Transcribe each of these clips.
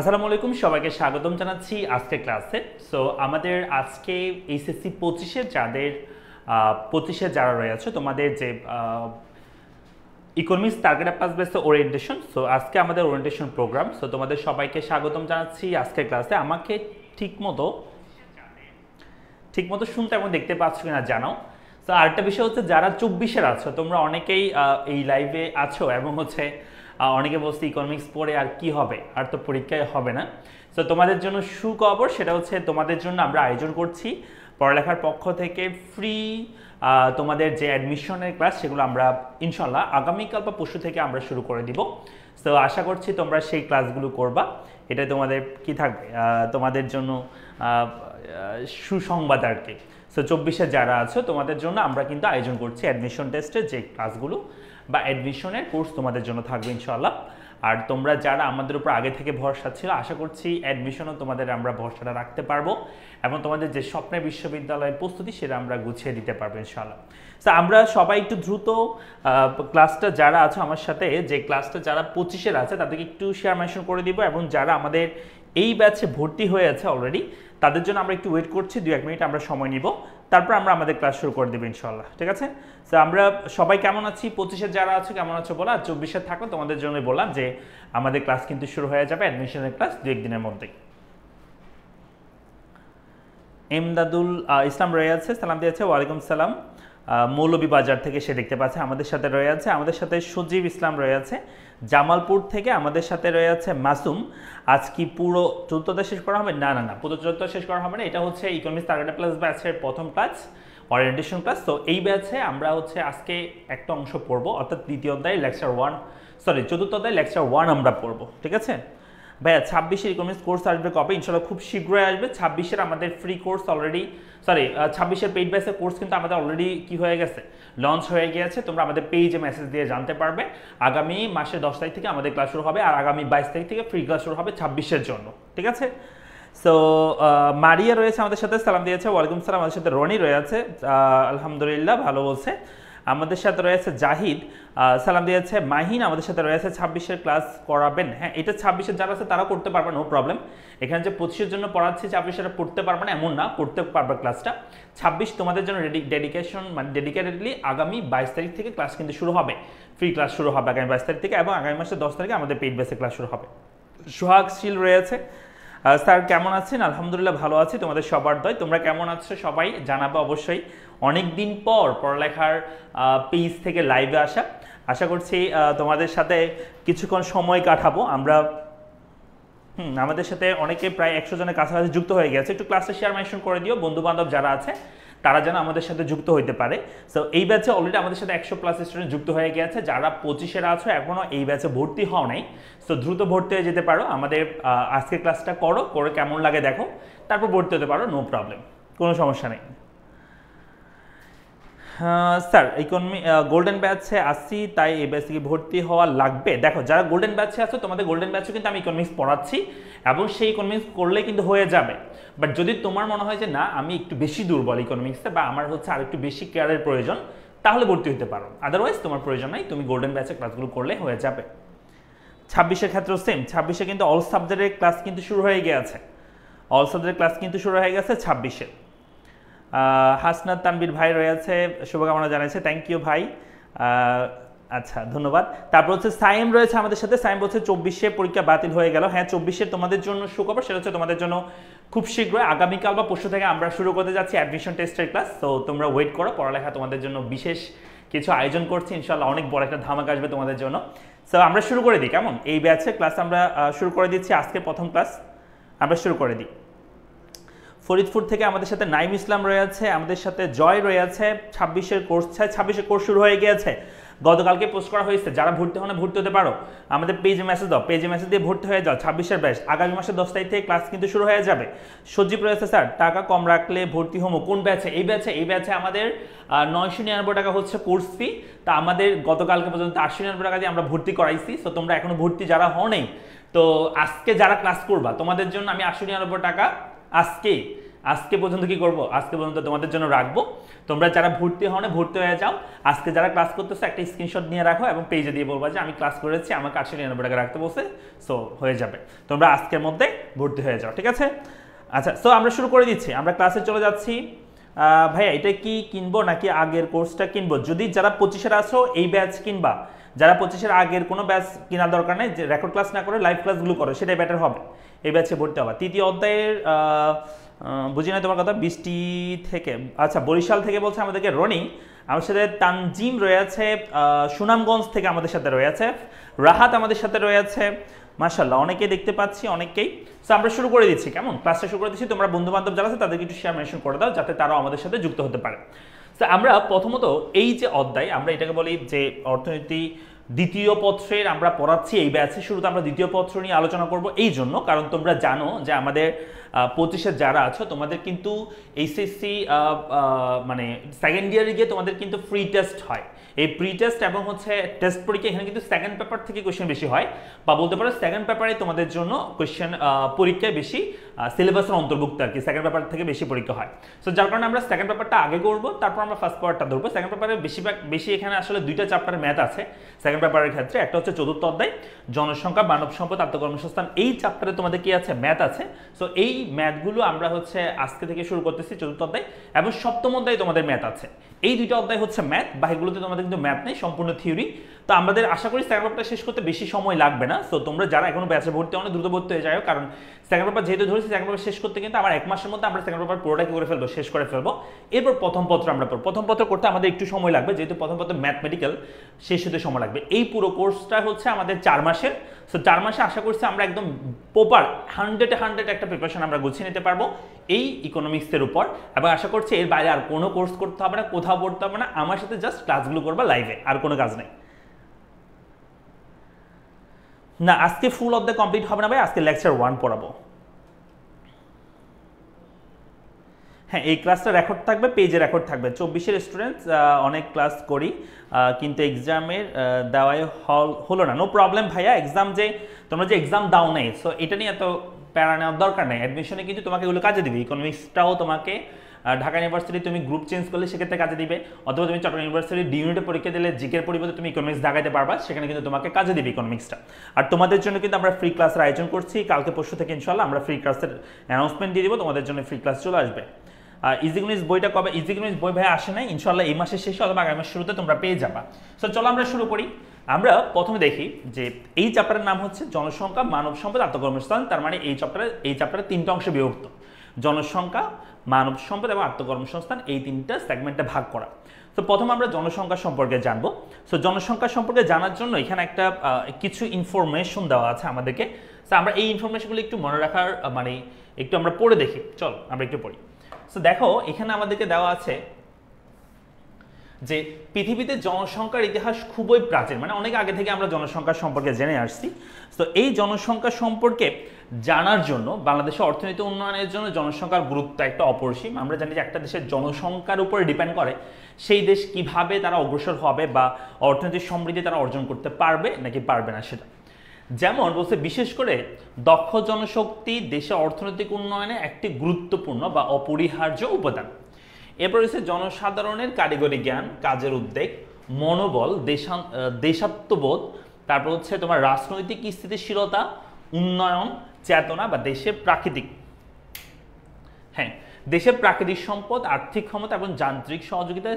আসসালামু আলাইকুম সবাইকে স্বাগতম জানাচ্ছি আজকে ক্লাসে সো আমাদের আজকে এইচএসসি পঁচিশে যাদের পঁচিশে যারা রয়েছে তোমাদের যে economics target pass base orientation so আজকে আমাদের ওরিয়েন্টেশন প্রোগ্রাম সো তোমাদের সবাইকে স্বাগতম জানাচ্ছি আজকের ক্লাসে আমাকে ঠিকমতো ঠিকমতো শুনতে এবং দেখতে পাচ্ছ কিনা জানাও তো আরেকটা বিষয় হচ্ছে যারা চব্বিশের আছো তোমরা অনেকেই এই লাইভে আছো এবং হচ্ছে অনেকে বলছে ইকোনমিক্স পড়ে আর কি হবে আর তো পরীক্ষায় হবে না তো তোমাদের জন্য সুখবর সেটা হচ্ছে তোমাদের জন্য আমরা আয়োজন করছি পড়ালেখার পক্ষ থেকে ফ্রি তোমাদের যে অ্যাডমিশনের ক্লাস সেগুলো আমরা ইনশাল্লাহ আগামীকাল বা পরশু থেকে আমরা শুরু করে দিব তো আশা করছি তোমরা সেই ক্লাসগুলো করবা এটা তোমাদের কি থাকবে তোমাদের জন্য সুসংবাদ আর কি সো চব্বিশে যারা আছো তোমাদের জন্য আমরা কিন্তু আয়োজন করছি অ্যাডমিশন টেস্টের যে ক্লাসগুলো বা অ্যাডমিশনের কোর্স তোমাদের জন্য থাকবে ইনশাল্লাহ আর তোমরা যারা আমাদের উপর আগে থেকে ভরসা ছিল আশা করছি অ্যাডমিশনও তোমাদের আমরা ভরসাটা রাখতে পারবো এবং তোমাদের যে স্বপ্নের বিশ্ববিদ্যালয়ের প্রস্তুতি সেটা আমরা গুছিয়ে দিতে পারবো ইনশাল্লাহ তা আমরা সবাই একটু দ্রুত ক্লাসটা যারা আছে আমার সাথে যে ক্লাসটা যারা পঁচিশের আছে তাদেরকে একটু শেয়ার মেশন করে দিব এবং যারা আমাদের এই ব্যাচে ভর্তি হয়ে আছে অলরেডি তাদের জন্য আমরা একটু ওয়েট করছি দু এক মিনিট আমরা সময় নিব তারপর আমরা আমাদের ক্লাস শুরু করে দেবো ইনশাল্লাহ ঠিক আছে তো আমরা সবাই কেমন আছি পঁচিশে যারা আছো কেমন আছো বলো আর চব্বিশে থাকো তোমাদের জন্য বললাম যে আমাদের ক্লাস কিন্তু শুরু হয়ে যাবে অ্যাডমিশনের ক্লাস দু একদিনের মধ্যেই এমদাদুল ইসলাম রয়ে আছে সালাম দিয়েছে ওয়ালাইকুম সালাম মৌলভীবাজার থেকে সে দেখতে পাচ্ছে আমাদের সাথে রয়েছে আমাদের সাথে সজীব ইসলাম রয়েছে জামালপুর থেকে আমাদের সাথে রয়েছে মাসুম আজ কি পুরো চতুর্থটা শেষ করা হবে না না না পুরো চতুর্থটা শেষ করা হবে না এটা হচ্ছে ইকোনমিক্স তারাটা প্লাস ব্যাচের প্রথম ক্লাস অরিয়েন্টেশন ক্লাস তো এই ব্যাচে আমরা হচ্ছে আজকে একটা অংশ পড়বো অর্থাৎ দ্বিতীয় অধ্যায় লেকচার ওয়ান সরি চতুর্থ অধ্যায় লেকচার ওয়ান আমরা পড়বো ঠিক আছে ভাইয়া ছাব্বিশের ইকোনমিক্স কোর্স আসবে কবে ইনশাল্লাহ খুব শীঘ্রই আসবে ছাব্বিশের আমাদের ফ্রি কোর্স অলরেডি সরি ছাব্বিশের পেইড বাইসের কোর্স কিন্তু আমাদের অলরেডি কি হয়ে গেছে লঞ্চ হয়ে গিয়েছে তোমরা আমাদের পেইজে মেসেজ দিয়ে জানতে পারবে আগামী মাসের দশ তারিখ থেকে আমাদের ক্লাস শুরু হবে আর আগামী বাইশ তারিখ থেকে ফ্রি ক্লাস শুরু হবে ছাব্বিশের জন্য ঠিক আছে সো মারিয়া রয়েছে আমাদের সাথে সালাম দিয়েছে ওয়ালাইকুম সালাম আমাদের সাথে রনি রয়েছে আলহামদুলিল্লাহ ভালো বলছে আমাদের সাথে রয়েছে জাহিদ সালাম দিয়েছে মাহিন আমাদের সাথে রয়েছে ছাব্বিশের ক্লাস করাবেন হ্যাঁ এটা ছাব্বিশের যারা আছে তারা করতে পারবে নো প্রবলেম এখানে যে পঁচিশের জন্য পড়াচ্ছি সেটা পড়তে পারবে না এমন না পড়তে পারবে ক্লাসটা ছাব্বিশ তোমাদের জন্য ডেডিকেশন মানে ডেডিকেটেডলি আগামী বাইশ তারিখ থেকে ক্লাস কিন্তু শুরু হবে ফ্রি ক্লাস শুরু হবে আগামী বাইশ তারিখ থেকে এবং আগামী মাসের দশ তারিখে আমাদের পেইড বেসে ক্লাস শুরু হবে সোহাগশীল রয়েছে স্যার কেমন আছেন আলহামদুলিল্লাহ ভালো আছি তোমাদের সবার দয় তোমরা কেমন আছো সবাই জানাবো অবশ্যই অনেক দিন পর পড়ালেখার পেজ থেকে লাইভে আসা আশা করছি তোমাদের সাথে কিছুক্ষণ সময় কাটাবো আমরা হুম আমাদের সাথে অনেকে প্রায় একশো জনের কাছাকাছি যুক্ত হয়ে গেছে একটু ক্লাসে শেয়ার মেশন করে দিও বন্ধু বান্ধব যারা আছে তারা যেন আমাদের সাথে যুক্ত হইতে পারে সো এই ব্যাচে অলরেডি আমাদের সাথে একশো প্লাস স্টুডেন্ট যুক্ত হয়ে গেছে যারা পঁচিশের আছো এখনও এই ব্যাচে ভর্তি হও নাই সো দ্রুত ভর্তি হয়ে যেতে পারো আমাদের আজকের ক্লাসটা করো করে কেমন লাগে দেখো তারপর ভর্তি হতে পারো নো প্রবলেম কোনো সমস্যা নেই স্যার ইকোনমি গোল্ডেন ব্যাচে আসি তাই এই ব্যাচে কি ভর্তি হওয়া লাগবে দেখো যারা গোল্ডেন ব্যাচে আছো তোমাদের গোল্ডেন ব্যাচে কিন্তু আমি ইকোনমিক্স পড়াচ্ছি এবং সেই ইকোনমিক্স করলে কিন্তু হয়ে যাবে বাট যদি তোমার মনে হয় যে না আমি একটু বেশি দুর্বল ইকোনমিক্সে বা আমার হচ্ছে আর একটু বেশি কেয়ারের প্রয়োজন তাহলে ভর্তি হতে পারো আদারওয়াইজ তোমার প্রয়োজন নাই তুমি গোল্ডেন ব্যাচে ক্লাসগুলো করলে হয়ে যাবে ছাব্বিশের ক্ষেত্রে সেম ছাব্বিশে কিন্তু অল সাবজেক্টের ক্লাস কিন্তু শুরু হয়ে গেছে অল সাবজেক্টের ক্লাস কিন্তু শুরু হয়ে গেছে ছাব্বিশে হাসনাত তানবির ভাই রয়েছে শুভকামনা জানাইছে থ্যাংক ইউ ভাই আচ্ছা ধন্যবাদ তারপর হচ্ছে সাইম রয়েছে আমাদের সাথে সাইম বলছে চব্বিশে পরীক্ষা বাতিল হয়ে গেল হ্যাঁ চব্বিশে তোমাদের জন্য সুখবর সেটা হচ্ছে তোমাদের জন্য খুব শীঘ্রই আগামীকাল বা পরশু থেকে আমরা শুরু করতে যাচ্ছি অ্যাডমিশন টেস্টের ক্লাস তো তোমরা ওয়েট করো পড়ালেখা তোমাদের জন্য বিশেষ কিছু আয়োজন করছি ইনশাল্লাহ অনেক বড় একটা ধামাক আসবে তোমাদের জন্য সো আমরা শুরু করে দিই কেমন এই ব্যাচে ক্লাস আমরা শুরু করে দিচ্ছি আজকে প্রথম ক্লাস আমরা শুরু করে দিই ফরিদপুর থেকে আমাদের সাথে নাইম ইসলাম রয়েছে আমাদের সাথে জয় রয়েছে ছাব্বিশের কোর্স ছাব্বিশের কোর্স শুরু হয়ে গিয়েছে গতকালকে পোস্ট করা হয়েছে যারা ভর্তি হলে ভর্তি হতে পারো আমাদের পেজে মেসেজ দাও পেজে মেসেজ দিয়ে ভর্তি হয়ে যাও ছাব্বিশের ব্যাস আগামী মাসের দশ তারিখ থেকে ক্লাস কিন্তু শুরু হয়ে যাবে সজীব রয়েছে স্যার টাকা কম রাখলে ভর্তি হমো কোন ব্যাচে এই ব্যাচে এই ব্যাচে আমাদের নয়শো নিরানব্বই টাকা হচ্ছে কোর্স ফি তা আমাদের গতকালকে পর্যন্ত আটশো নিরানব্বই টাকা দিয়ে আমরা ভর্তি করাইছি তো তোমরা এখনো ভর্তি যারা হও নেই তো আজকে যারা ক্লাস করবা তোমাদের জন্য আমি আটশো নিরানব্বই টাকা আজকে আজকে পর্যন্ত কি করব আজকে পর্যন্ত তোমাদের জন্য রাখবো তোমরা যারা ভর্তি হও না ভর্তি হয়ে যাও আজকে যারা ক্লাস করতেছো একটা স্ক্রিনশট নিয়ে রাখো এবং পেজে দিয়ে বলবা যে আমি ক্লাস করেছি আমাকে আটশো নিরানব্বই টাকা রাখতে বলছে সো হয়ে যাবে তোমরা আজকের মধ্যে ভর্তি হয়ে যাও ঠিক আছে আচ্ছা সো আমরা শুরু করে দিচ্ছি আমরা ক্লাসে চলে যাচ্ছি ভাইয়া এটা কি কিনবো নাকি আগের কোর্সটা কিনবো যদি যারা পঁচিশের আসো এই ব্যাচ কিনবা যারা পঁচিশের আগের কোনো ব্যাচ কেনার দরকার নেই যে রেকর্ড ক্লাস না করে লাইভ ক্লাসগুলো করো সেটাই বেটার হবে এই ব্যাচে ভর্তি হবা তৃতীয় অধ্যায়ের বুঝি না তোমার কথা বৃষ্টি থেকে আচ্ছা বরিশাল থেকে বলছে আমাদেরকে রনি আমার সাথে তানজিম রয়েছে সুনামগঞ্জ থেকে আমাদের সাথে রয়েছে রাহাত আমাদের সাথে রয়েছে মাশাল্লাহ অনেকে দেখতে পাচ্ছি অনেকেই সো আমরা শুরু করে দিচ্ছি কেমন ক্লাসটা শুরু করে দিচ্ছি তোমরা বন্ধু বান্ধব যারা আছে তাদেরকে একটু শেয়ার মেনশন করে দাও যাতে তারাও আমাদের সাথে যুক্ত হতে পারে তো আমরা প্রথমত এই যে অধ্যায় আমরা এটাকে বলি যে অর্থনীতি দ্বিতীয় পত্রের আমরা পড়াচ্ছি এই ব্যাচে শুরুতে আমরা দ্বিতীয় পত্র নিয়ে আলোচনা করব এই জন্য কারণ তোমরা জানো যে আমাদের পঁচিশে যারা আছো তোমাদের কিন্তু এইচএসসি মানে সেকেন্ড ইয়ারে গিয়ে তোমাদের কিন্তু ফ্রি টেস্ট হয় এই প্রি টেস্ট এবং হচ্ছে টেস্ট পরীক্ষা এখানে কিন্তু সেকেন্ড পেপার থেকে কোয়েশ্চেন বেশি হয় বা বলতে পারো সেকেন্ড পেপারে তোমাদের জন্য কোয়েশ্চেন পরীক্ষায় বেশি সিলেবাসের অন্তর্ভুক্ত আর কি সেকেন্ড পেপার থেকে বেশি পরীক্ষা হয় সো যার কারণে আমরা সেকেন্ড পেপারটা আগে করব তারপর আমরা ফার্স্ট পেপারটা ধরবো সেকেন্ড পেপারে বেশিরভাগ বেশি এখানে আসলে দুইটা চ্যাপ্টার ম্যাথ আছে সেকেন্ড পেপারের ক্ষেত্রে একটা হচ্ছে চতুর্থ অধ্যায় জনসংখ্যা মানব সম্পদ আত্মকর্মসংস্থান এই চ্যাপ্টারে তোমাদের কি আছে ম্যাথ আছে সো এই ম্যাথগুলো আমরা হচ্ছে আজকে থেকে শুরু করতেছি চতুর্থ অধ্যায় এবং সপ্তম অধ্যায় তোমাদের ম্যাথ আছে এই দুইটা অধ্যায় হচ্ছে ম্যাথ বাহিরগুলোতে তোমাদের কিন্তু ম্যাথ নেই সম্পূর্ণ থিওরি তো আমাদের আশা করি স্যাকলপটা শেষ করতে বেশি সময় লাগবে না সো তোমরা যারা এখনো ব্যাচে ভর্তি অনেক দ্রুত ভর্তি হয়ে যাও কারণ সেকেন্ড পেপার যেহেতু ধরেছি সেকেন্ড পেপার শেষ করতে কিন্তু আমার এক মাসের মধ্যে আমরা সেকেন্ড পেপার পুরোটা কি করে ফেলবো শেষ করে ফেলবো এরপর প্রথম পত্র আমরা পড়ব প্রথম পত্র করতে আমাদের একটু সময় লাগবে যেহেতু প্রথম পত্র ম্যাথমেটিক্যাল শেষ হতে সময় লাগবে এই পুরো কোর্সটা হচ্ছে আমাদের চার মাসের সো চার মাসে আশা করছি আমরা একদম প্রপার হান্ড্রেড হান্ড্রেড একটা প্রিপারেশন আমরা গুছিয়ে নিতে পারবো এই ইকোনমিক্সের উপর এবং আশা করছি এর বাইরে আর কোনো কোর্স করতে হবে না কোথাও পড়তে হবে না আমার সাথে জাস্ট ক্লাসগুলো করবা লাইভে আর কোনো কাজ নেই না আজকে ফুল দ্য কমপ্লিট হবে না ভাই আজকে লেকচার ওয়ান পড়াবো হ্যাঁ এই ক্লাসটা রেকর্ড থাকবে পেজে রেকর্ড থাকবে চব্বিশের স্টুডেন্টস অনেক ক্লাস করি কিন্তু এক্সামের দেওয়াই হল হলো না নো প্রবলেম ভাইয়া এক্সাম যে তোমরা যে এক্সাম দাও নেই সো এটা নিয়ে এত প্যারা নেওয়ার দরকার নেই অ্যাডমিশনে কিন্তু তোমাকে এগুলো কাজে দিবে ইকোনমিক্সটাও তোমাকে ঢাকা ইউনিভার্সিটি তুমি গ্রুপ চেঞ্জ করলে সেক্ষেত্রে কাজে দিবে অথবা তুমি চট্টগ্রাম ইউনিভার্সিটি ডি ইউনিটে পরীক্ষা দিলে জিকের পরিবর্তে তুমি ইকোনমিক্স দাগাইতে পারবা সেখানে কিন্তু তোমাকে কাজে দিবে ইকোনমিক্সটা আর তোমাদের জন্য কিন্তু আমরা ফ্রি ক্লাসের আয়োজন করছি কালকে পরশু থেকে ইনশাল্লাহ আমরা ফ্রি ক্লাসের অ্যানাউন্সমেন্ট দিয়ে দেবো তোমাদের জন্য ফ্রি ক্লাস চলে আসবে আর ইজিগনিস বইটা কবে ইজিগনিস বই ভাই আসে নাই ইনশাল্লাহ এই মাসের শেষে অথবা আগামী শুরুতে তোমরা পেয়ে যাবা সো চলো আমরা শুরু করি আমরা প্রথমে দেখি যে এই চ্যাপ্টারের নাম হচ্ছে জনসংখ্যা মানব সম্পদ আত্মকর্মস্থান তার মানে এই চ্যাপ্টারে এই চ্যাপ্টারে তিনটা অংশে বিভক্ত জনসংখ্যা মানব সম্পদ এবং আত্মকর্মসংস্থান এই তিনটা সেগমেন্টে ভাগ করা তো প্রথম আমরা জনসংখ্যা সম্পর্কে জানবো সো জনসংখ্যা সম্পর্কে জানার জন্য এখানে একটা কিছু ইনফরমেশন দেওয়া আছে আমাদেরকে তো আমরা এই ইনফরমেশনগুলো একটু মনে রাখার মানে একটু আমরা পড়ে দেখি চল আমরা একটু পড়ি সো দেখো এখানে আমাদেরকে দেওয়া আছে যে পৃথিবীতে জনসংখ্যার ইতিহাস খুবই প্রাচীন মানে অনেক আগে থেকে আমরা জনসংখ্যা সম্পর্কে জেনে আসছি তো এই জনসংখ্যা সম্পর্কে জানার জন্য বাংলাদেশের অর্থনীতি উন্নয়নের জন্য জনসংখ্যার গুরুত্ব একটা অপরিসীম আমরা জানি যে একটা দেশের জনসংখ্যার উপর ডিপেন্ড করে সেই দেশ কিভাবে তারা অগ্রসর হবে বা অর্থনৈতিক সমৃদ্ধি তারা অর্জন করতে পারবে নাকি পারবে না সেটা যেমন বলছে বিশেষ করে দক্ষ জনশক্তি দেশের অর্থনৈতিক উন্নয়নে একটি গুরুত্বপূর্ণ বা অপরিহার্য উপাদান এরপর রয়েছে জনসাধারণের কারিগরি জ্ঞান কাজের উদ্বেগ মনোবল দেশান দেশাত্মবোধ তারপর হচ্ছে তোমার রাজনৈতিক স্থিতিশীলতা উন্নয়ন চেতনা বা দেশের প্রাকৃতিক হ্যাঁ দেশের প্রাকৃতিক সম্পদ আর্থিক ক্ষমতা এবং যান্ত্রিক সহযোগিতা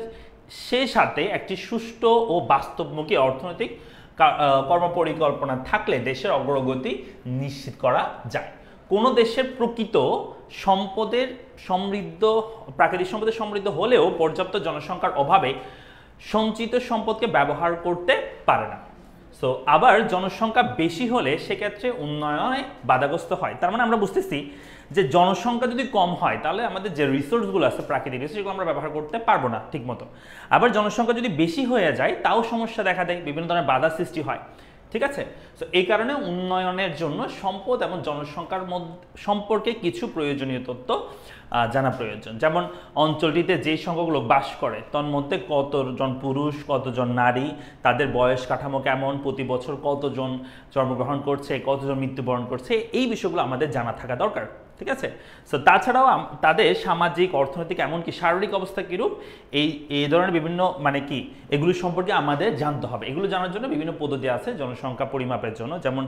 সে সাথে একটি সুষ্ঠু ও বাস্তবমুখী অর্থনৈতিক কর্মপরিকল্পনা থাকলে দেশের অগ্রগতি নিশ্চিত করা যায় কোনো দেশের প্রকৃত সম্পদের সমৃদ্ধ প্রাকৃতিক সম্পদের সমৃদ্ধ হলেও পর্যাপ্ত জনসংখ্যার অভাবে সঞ্চিত সম্পদকে ব্যবহার করতে পারে না সো আবার জনসংখ্যা বেশি হলে সেক্ষেত্রে উন্নয়নে বাধাগ্রস্ত হয় তার মানে আমরা বুঝতেছি যে জনসংখ্যা যদি কম হয় তাহলে আমাদের যে রিসোর্সগুলো আছে প্রাকৃতিক রিসোর্স সেগুলো আমরা ব্যবহার করতে পারবো না ঠিকমতো আবার জনসংখ্যা যদি বেশি হয়ে যায় তাও সমস্যা দেখা দেয় বিভিন্ন ধরনের বাধা সৃষ্টি হয় ঠিক আছে তো এই কারণে উন্নয়নের জন্য সম্পদ এবং জনসংখ্যার সম্পর্কে কিছু প্রয়োজনীয় তথ্য জানা প্রয়োজন যেমন অঞ্চলটিতে যে সংখ্যক লোক বাস করে তন্মধ্যে কতজন পুরুষ কতজন নারী তাদের বয়স কাঠামো কেমন প্রতি বছর কতজন জন্মগ্রহণ করছে কতজন মৃত্যুবরণ করছে এই বিষয়গুলো আমাদের জানা থাকা দরকার ঠিক আছে সো তাছাড়াও তাদের সামাজিক অর্থনৈতিক এমনকি শারীরিক অবস্থা কীরূপ এই এই ধরনের বিভিন্ন মানে কি এগুলি সম্পর্কে আমাদের জানতে হবে এগুলো জানার জন্য বিভিন্ন পদ্ধতি আছে জনসংখ্যা পরিমাপের জন্য যেমন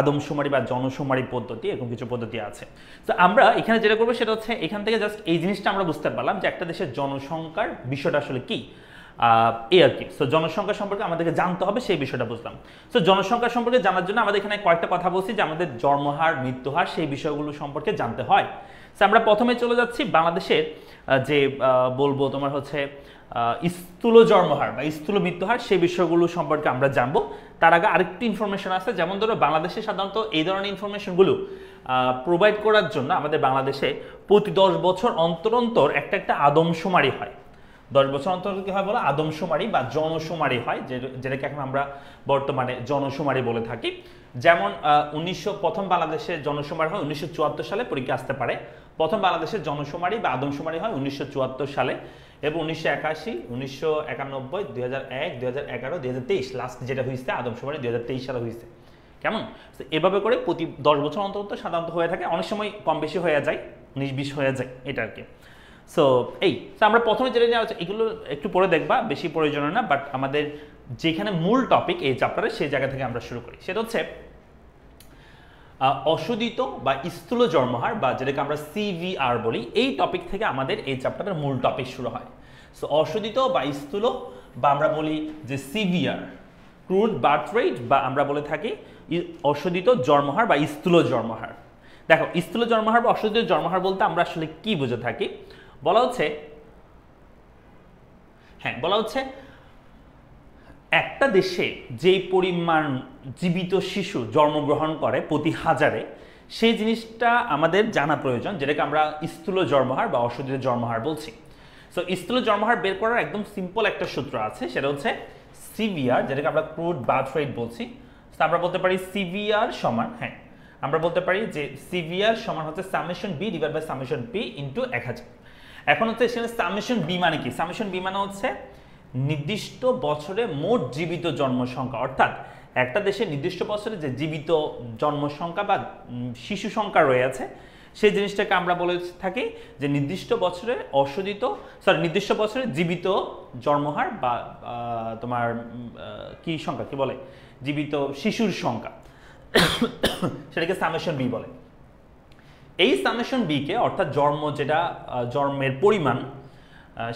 আদমশুমারি বা জনশুমারি পদ্ধতি এরকম কিছু পদ্ধতি আছে তো আমরা এখানে যেটা করবো সেটা হচ্ছে এখান থেকে জাস্ট এই জিনিসটা আমরা বুঝতে পারলাম যে একটা দেশের জনসংখ্যার বিষয়টা আসলে কী এই আর কি সো জনসংখ্যা সম্পর্কে আমাদেরকে জানতে হবে সেই বিষয়টা বুঝলাম সো জনসংখ্যা সম্পর্কে জানার জন্য আমাদের এখানে কয়েকটা কথা বলছি যে আমাদের জন্মহার মৃত্যুহার সেই বিষয়গুলো সম্পর্কে জানতে হয় সো আমরা প্রথমে চলে যাচ্ছি বাংলাদেশের যে বলবো তোমার হচ্ছে স্থূল জন্মহার বা স্থূল মৃত্যুহার সেই বিষয়গুলো সম্পর্কে আমরা জানবো তার আগে আরেকটি ইনফরমেশন আছে যেমন ধরো বাংলাদেশে সাধারণত এই ধরনের ইনফরমেশনগুলো প্রোভাইড করার জন্য আমাদের বাংলাদেশে প্রতি দশ বছর অন্তর অন্তর একটা একটা আদমশুমারি হয় দশ বছর অন্তর কি হয় বলো আদমশুমারি বা জনশুমারি হয় যেটাকে এখন আমরা বর্তমানে জনশুমারি বলে থাকি যেমন উনিশশো প্রথম বাংলাদেশে জনশুমারি হয় উনিশশো সালে পরীক্ষা আসতে পারে প্রথম বাংলাদেশের জনশুমারি বা আদমশুমারি হয় উনিশশো সালে এবং উনিশশো একাশি উনিশশো একানব্বই দুই হাজার এক এগারো হাজার তেইশ লাস্ট যেটা হয়েছে আদমশুমারি দুই হাজার তেইশ সালে হয়েছে কেমন এভাবে করে প্রতি দশ বছর অন্তর সাধারণত হয়ে থাকে অনেক সময় কম বেশি হয়ে যায় বিশ হয়ে যায় এটা আর কি সো এই তো আমরা প্রথমে যেটা নিয়ে এগুলো একটু পরে দেখবা বেশি প্রয়োজন না বাট আমাদের যেখানে মূল টপিক এই চ্যাপ্টারে সেই জায়গা থেকে আমরা শুরু করি সেটা হচ্ছে অশোধিত বা স্থূল জন্মহার বা যেটাকে আমরা সিভিআর বলি এই টপিক থেকে আমাদের এই চ্যাপ্টারের মূল টপিক শুরু হয় সো অশোধিত বা স্থূল বা আমরা বলি যে সিভিআর ক্রুড বার্থ রেট বা আমরা বলে থাকি অশোধিত জন্মহার বা স্থূল জন্মহার দেখো স্থূল জন্মহার বা অশোধিত জন্মহার বলতে আমরা আসলে কি বুঝে থাকি বলা হচ্ছে হ্যাঁ বলা হচ্ছে একটা দেশে যেই পরিমাণ জীবিত শিশু জন্মগ্রহণ করে প্রতি হাজারে সেই জিনিসটা আমাদের জানা প্রয়োজন যেটাকে আমরা স্থূল জন্মহার বা অসুদের জন্মহার বলছি সো স্থূল জন্মহার বের করার একদম সিম্পল একটা সূত্র আছে সেটা হচ্ছে সিভিআর যেটাকে আমরা ক্রুড বার্থ রেট বলছি তো আমরা বলতে পারি সিভিআর সমান হ্যাঁ আমরা বলতে পারি যে সিভিআর সমান হচ্ছে summation B divide by summation P into এক হাজার এখন হচ্ছে সেখানে সামেশন বি মানে কি সামেশন বি মানে হচ্ছে নির্দিষ্ট বছরে মোট জীবিত জন্মসংখ্যা অর্থাৎ একটা দেশে নির্দিষ্ট বছরে যে জীবিত জন্মসংখ্যা বা শিশু সংখ্যা রয়েছে সেই জিনিসটাকে আমরা বলে থাকি যে নির্দিষ্ট বছরে অশোধিত সরি নির্দিষ্ট বছরে জীবিত জন্মহার বা তোমার কি সংখ্যা কি বলে জীবিত শিশুর সংখ্যা সেটাকে সামেশন বি বলে এই সামেশন বিকে অর্থাৎ জন্ম যেটা জন্মের পরিমাণ